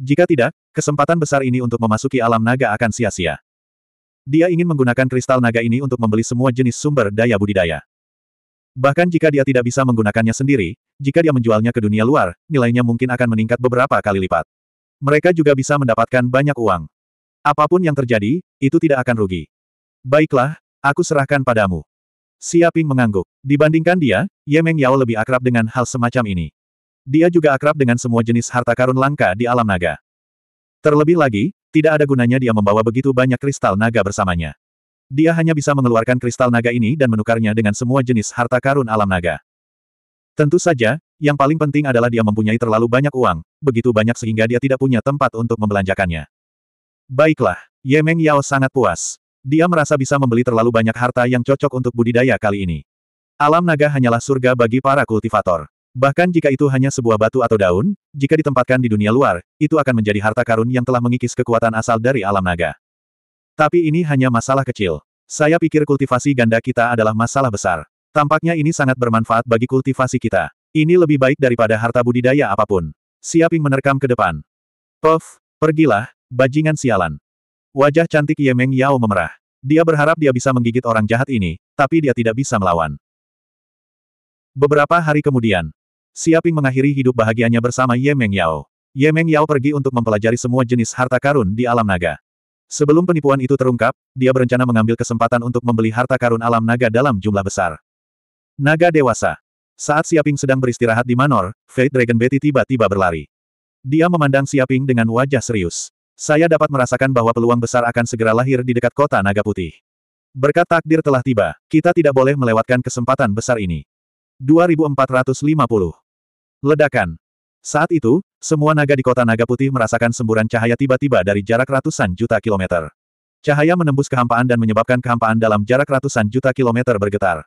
Jika tidak, kesempatan besar ini untuk memasuki alam naga akan sia-sia. Dia ingin menggunakan kristal naga ini untuk membeli semua jenis sumber daya budidaya. Bahkan jika dia tidak bisa menggunakannya sendiri, jika dia menjualnya ke dunia luar, nilainya mungkin akan meningkat beberapa kali lipat. Mereka juga bisa mendapatkan banyak uang. Apapun yang terjadi, itu tidak akan rugi. Baiklah, aku serahkan padamu. Siaping mengangguk. Dibandingkan dia, Yemeng Yao lebih akrab dengan hal semacam ini. Dia juga akrab dengan semua jenis harta karun langka di alam naga. Terlebih lagi, tidak ada gunanya dia membawa begitu banyak kristal naga bersamanya. Dia hanya bisa mengeluarkan kristal naga ini dan menukarnya dengan semua jenis harta karun alam naga. Tentu saja, yang paling penting adalah dia mempunyai terlalu banyak uang, begitu banyak sehingga dia tidak punya tempat untuk membelanjakannya. Baiklah, Yemeng Yao sangat puas. Dia merasa bisa membeli terlalu banyak harta yang cocok untuk budidaya kali ini. Alam naga hanyalah surga bagi para kultivator. Bahkan jika itu hanya sebuah batu atau daun, jika ditempatkan di dunia luar, itu akan menjadi harta karun yang telah mengikis kekuatan asal dari alam naga. Tapi ini hanya masalah kecil. Saya pikir kultivasi ganda kita adalah masalah besar. Tampaknya ini sangat bermanfaat bagi kultivasi kita. Ini lebih baik daripada harta budidaya apapun. Siaping menerkam ke depan. Puff, pergilah, bajingan sialan. Wajah cantik Yemeng Yao memerah. Dia berharap dia bisa menggigit orang jahat ini, tapi dia tidak bisa melawan. Beberapa hari kemudian, Siaping mengakhiri hidup bahagianya bersama Yemeng Yao. Yemeng Yao pergi untuk mempelajari semua jenis harta karun di alam naga. Sebelum penipuan itu terungkap, dia berencana mengambil kesempatan untuk membeli harta karun alam naga dalam jumlah besar. Naga dewasa. Saat Siaping sedang beristirahat di Manor, Fate Dragon Betty tiba-tiba berlari. Dia memandang Siaping dengan wajah serius. Saya dapat merasakan bahwa peluang besar akan segera lahir di dekat kota Naga Putih. Berkat takdir telah tiba, kita tidak boleh melewatkan kesempatan besar ini. 2450. Ledakan. Saat itu, semua naga di kota Naga Putih merasakan semburan cahaya tiba-tiba dari jarak ratusan juta kilometer. Cahaya menembus kehampaan dan menyebabkan kehampaan dalam jarak ratusan juta kilometer bergetar.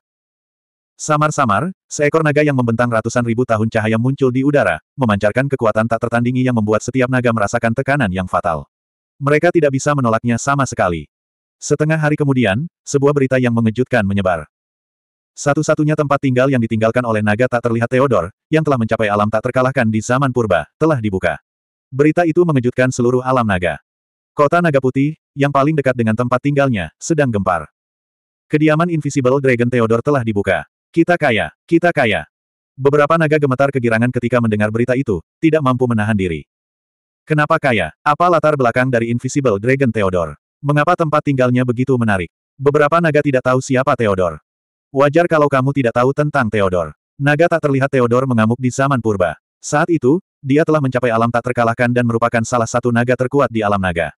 Samar-samar, seekor naga yang membentang ratusan ribu tahun cahaya muncul di udara, memancarkan kekuatan tak tertandingi yang membuat setiap naga merasakan tekanan yang fatal. Mereka tidak bisa menolaknya sama sekali. Setengah hari kemudian, sebuah berita yang mengejutkan menyebar. Satu-satunya tempat tinggal yang ditinggalkan oleh naga tak terlihat Theodor, yang telah mencapai alam tak terkalahkan di zaman purba, telah dibuka. Berita itu mengejutkan seluruh alam naga. Kota naga putih, yang paling dekat dengan tempat tinggalnya, sedang gempar. Kediaman Invisible Dragon Theodor telah dibuka. Kita kaya, kita kaya. Beberapa naga gemetar kegirangan ketika mendengar berita itu, tidak mampu menahan diri. Kenapa kaya? Apa latar belakang dari Invisible Dragon Theodore? Mengapa tempat tinggalnya begitu menarik? Beberapa naga tidak tahu siapa Theodore. Wajar kalau kamu tidak tahu tentang Theodore. Naga tak terlihat Theodore mengamuk di zaman purba. Saat itu, dia telah mencapai alam tak terkalahkan dan merupakan salah satu naga terkuat di alam naga.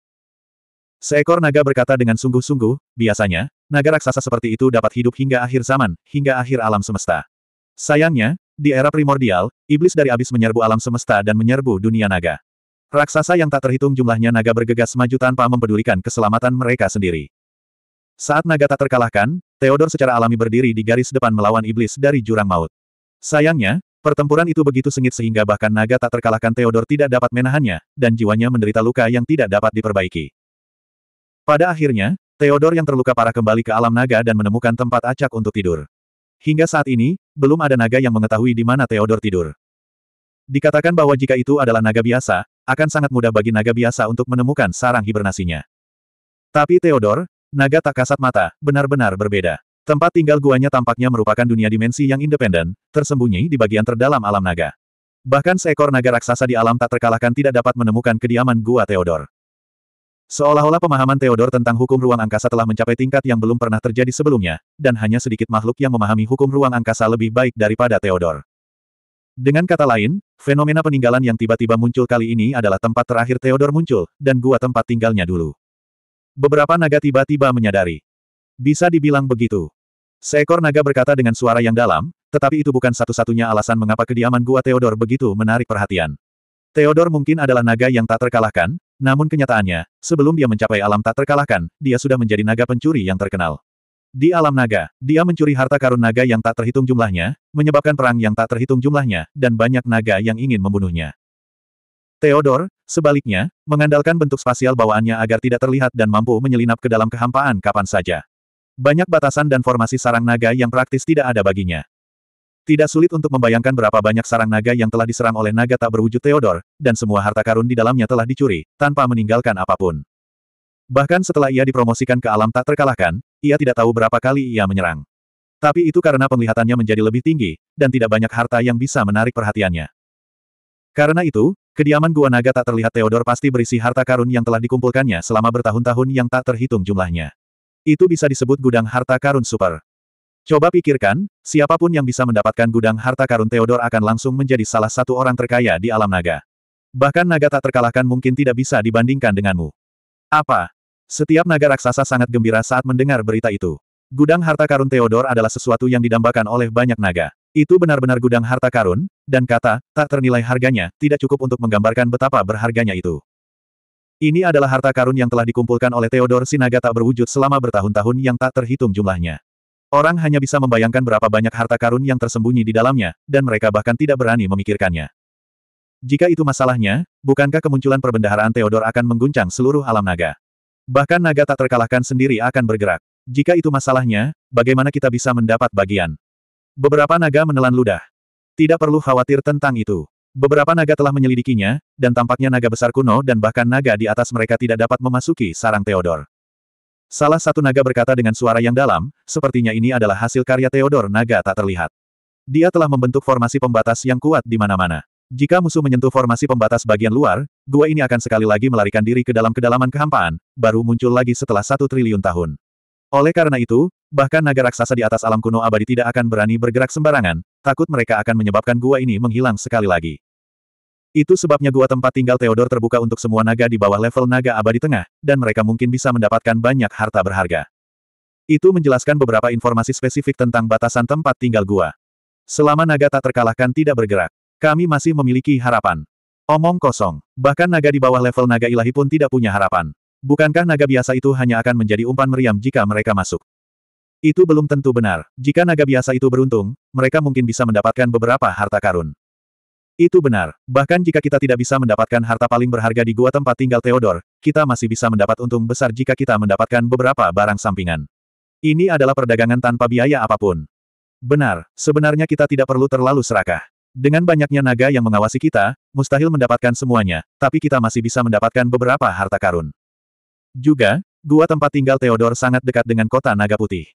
Seekor naga berkata dengan sungguh-sungguh, biasanya, naga raksasa seperti itu dapat hidup hingga akhir zaman, hingga akhir alam semesta. Sayangnya, di era primordial, iblis dari abis menyerbu alam semesta dan menyerbu dunia naga. Raksasa yang tak terhitung jumlahnya naga bergegas maju tanpa mempedulikan keselamatan mereka sendiri. Saat naga tak terkalahkan, Theodor secara alami berdiri di garis depan melawan iblis dari jurang maut. Sayangnya, pertempuran itu begitu sengit sehingga bahkan naga tak terkalahkan Theodor tidak dapat menahannya, dan jiwanya menderita luka yang tidak dapat diperbaiki. Pada akhirnya, Theodor yang terluka parah kembali ke alam naga dan menemukan tempat acak untuk tidur. Hingga saat ini, belum ada naga yang mengetahui di mana Theodor tidur. Dikatakan bahwa jika itu adalah naga biasa, akan sangat mudah bagi naga biasa untuk menemukan sarang hibernasinya. Tapi Theodor, naga tak kasat mata, benar-benar berbeda. Tempat tinggal guanya tampaknya merupakan dunia dimensi yang independen, tersembunyi di bagian terdalam alam naga. Bahkan seekor naga raksasa di alam tak terkalahkan tidak dapat menemukan kediaman gua Theodor. Seolah-olah pemahaman Theodor tentang hukum ruang angkasa telah mencapai tingkat yang belum pernah terjadi sebelumnya, dan hanya sedikit makhluk yang memahami hukum ruang angkasa lebih baik daripada Theodor. Dengan kata lain, fenomena peninggalan yang tiba-tiba muncul kali ini adalah tempat terakhir Theodor muncul, dan gua tempat tinggalnya dulu. Beberapa naga tiba-tiba menyadari. Bisa dibilang begitu. Seekor naga berkata dengan suara yang dalam, tetapi itu bukan satu-satunya alasan mengapa kediaman gua Theodor begitu menarik perhatian. Theodor mungkin adalah naga yang tak terkalahkan, namun kenyataannya, sebelum dia mencapai alam tak terkalahkan, dia sudah menjadi naga pencuri yang terkenal. Di alam naga, dia mencuri harta karun naga yang tak terhitung jumlahnya, menyebabkan perang yang tak terhitung jumlahnya, dan banyak naga yang ingin membunuhnya. Theodor, sebaliknya, mengandalkan bentuk spasial bawaannya agar tidak terlihat dan mampu menyelinap ke dalam kehampaan kapan saja. Banyak batasan dan formasi sarang naga yang praktis tidak ada baginya. Tidak sulit untuk membayangkan berapa banyak sarang naga yang telah diserang oleh naga tak berwujud Theodor, dan semua harta karun di dalamnya telah dicuri, tanpa meninggalkan apapun. Bahkan setelah ia dipromosikan ke alam tak terkalahkan, ia tidak tahu berapa kali ia menyerang. Tapi itu karena penglihatannya menjadi lebih tinggi, dan tidak banyak harta yang bisa menarik perhatiannya. Karena itu, kediaman Gua Naga tak terlihat Theodor pasti berisi harta karun yang telah dikumpulkannya selama bertahun-tahun yang tak terhitung jumlahnya. Itu bisa disebut gudang harta karun super. Coba pikirkan, siapapun yang bisa mendapatkan gudang harta karun Theodor akan langsung menjadi salah satu orang terkaya di alam naga. Bahkan naga tak terkalahkan mungkin tidak bisa dibandingkan denganmu. Apa? Setiap naga raksasa sangat gembira saat mendengar berita itu. Gudang harta karun Theodor adalah sesuatu yang didambakan oleh banyak naga. Itu benar-benar gudang harta karun, dan kata, tak ternilai harganya, tidak cukup untuk menggambarkan betapa berharganya itu. Ini adalah harta karun yang telah dikumpulkan oleh Theodor Sinaga tak berwujud selama bertahun-tahun yang tak terhitung jumlahnya. Orang hanya bisa membayangkan berapa banyak harta karun yang tersembunyi di dalamnya, dan mereka bahkan tidak berani memikirkannya. Jika itu masalahnya, bukankah kemunculan perbendaharaan Theodor akan mengguncang seluruh alam naga? Bahkan naga tak terkalahkan sendiri akan bergerak. Jika itu masalahnya, bagaimana kita bisa mendapat bagian? Beberapa naga menelan ludah. Tidak perlu khawatir tentang itu. Beberapa naga telah menyelidikinya, dan tampaknya naga besar kuno dan bahkan naga di atas mereka tidak dapat memasuki sarang Theodor. Salah satu naga berkata dengan suara yang dalam, sepertinya ini adalah hasil karya Theodore naga tak terlihat. Dia telah membentuk formasi pembatas yang kuat di mana-mana. Jika musuh menyentuh formasi pembatas bagian luar, gua ini akan sekali lagi melarikan diri ke dalam kedalaman kehampaan, baru muncul lagi setelah satu triliun tahun. Oleh karena itu, bahkan naga raksasa di atas alam kuno abadi tidak akan berani bergerak sembarangan, takut mereka akan menyebabkan gua ini menghilang sekali lagi. Itu sebabnya gua tempat tinggal Theodor terbuka untuk semua naga di bawah level naga abadi tengah, dan mereka mungkin bisa mendapatkan banyak harta berharga. Itu menjelaskan beberapa informasi spesifik tentang batasan tempat tinggal gua. Selama naga tak terkalahkan tidak bergerak, kami masih memiliki harapan. Omong kosong, bahkan naga di bawah level naga ilahi pun tidak punya harapan. Bukankah naga biasa itu hanya akan menjadi umpan meriam jika mereka masuk? Itu belum tentu benar. Jika naga biasa itu beruntung, mereka mungkin bisa mendapatkan beberapa harta karun. Itu benar. Bahkan jika kita tidak bisa mendapatkan harta paling berharga di gua tempat tinggal Theodor, kita masih bisa mendapat untung besar jika kita mendapatkan beberapa barang sampingan. Ini adalah perdagangan tanpa biaya apapun. Benar, sebenarnya kita tidak perlu terlalu serakah. Dengan banyaknya naga yang mengawasi kita, mustahil mendapatkan semuanya, tapi kita masih bisa mendapatkan beberapa harta karun. Juga, gua tempat tinggal Theodor sangat dekat dengan kota Naga Putih.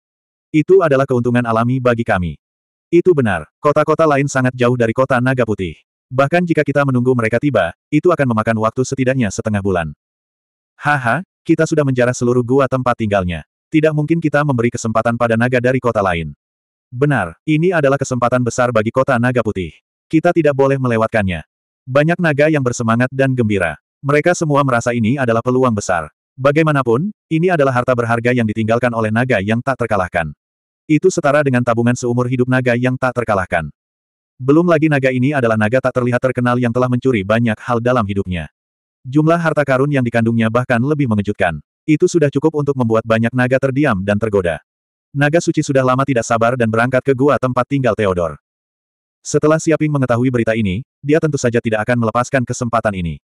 Itu adalah keuntungan alami bagi kami. Itu benar, kota-kota lain sangat jauh dari kota Naga Putih. Bahkan jika kita menunggu mereka tiba, itu akan memakan waktu setidaknya setengah bulan. Haha, kita sudah menjarah seluruh gua tempat tinggalnya. Tidak mungkin kita memberi kesempatan pada naga dari kota lain. Benar, ini adalah kesempatan besar bagi kota naga putih. Kita tidak boleh melewatkannya. Banyak naga yang bersemangat dan gembira. Mereka semua merasa ini adalah peluang besar. Bagaimanapun, ini adalah harta berharga yang ditinggalkan oleh naga yang tak terkalahkan. Itu setara dengan tabungan seumur hidup naga yang tak terkalahkan. Belum lagi naga ini adalah naga tak terlihat terkenal yang telah mencuri banyak hal dalam hidupnya. Jumlah harta karun yang dikandungnya bahkan lebih mengejutkan. Itu sudah cukup untuk membuat banyak naga terdiam dan tergoda. Naga suci sudah lama tidak sabar dan berangkat ke gua tempat tinggal Theodor. Setelah Siaping mengetahui berita ini, dia tentu saja tidak akan melepaskan kesempatan ini.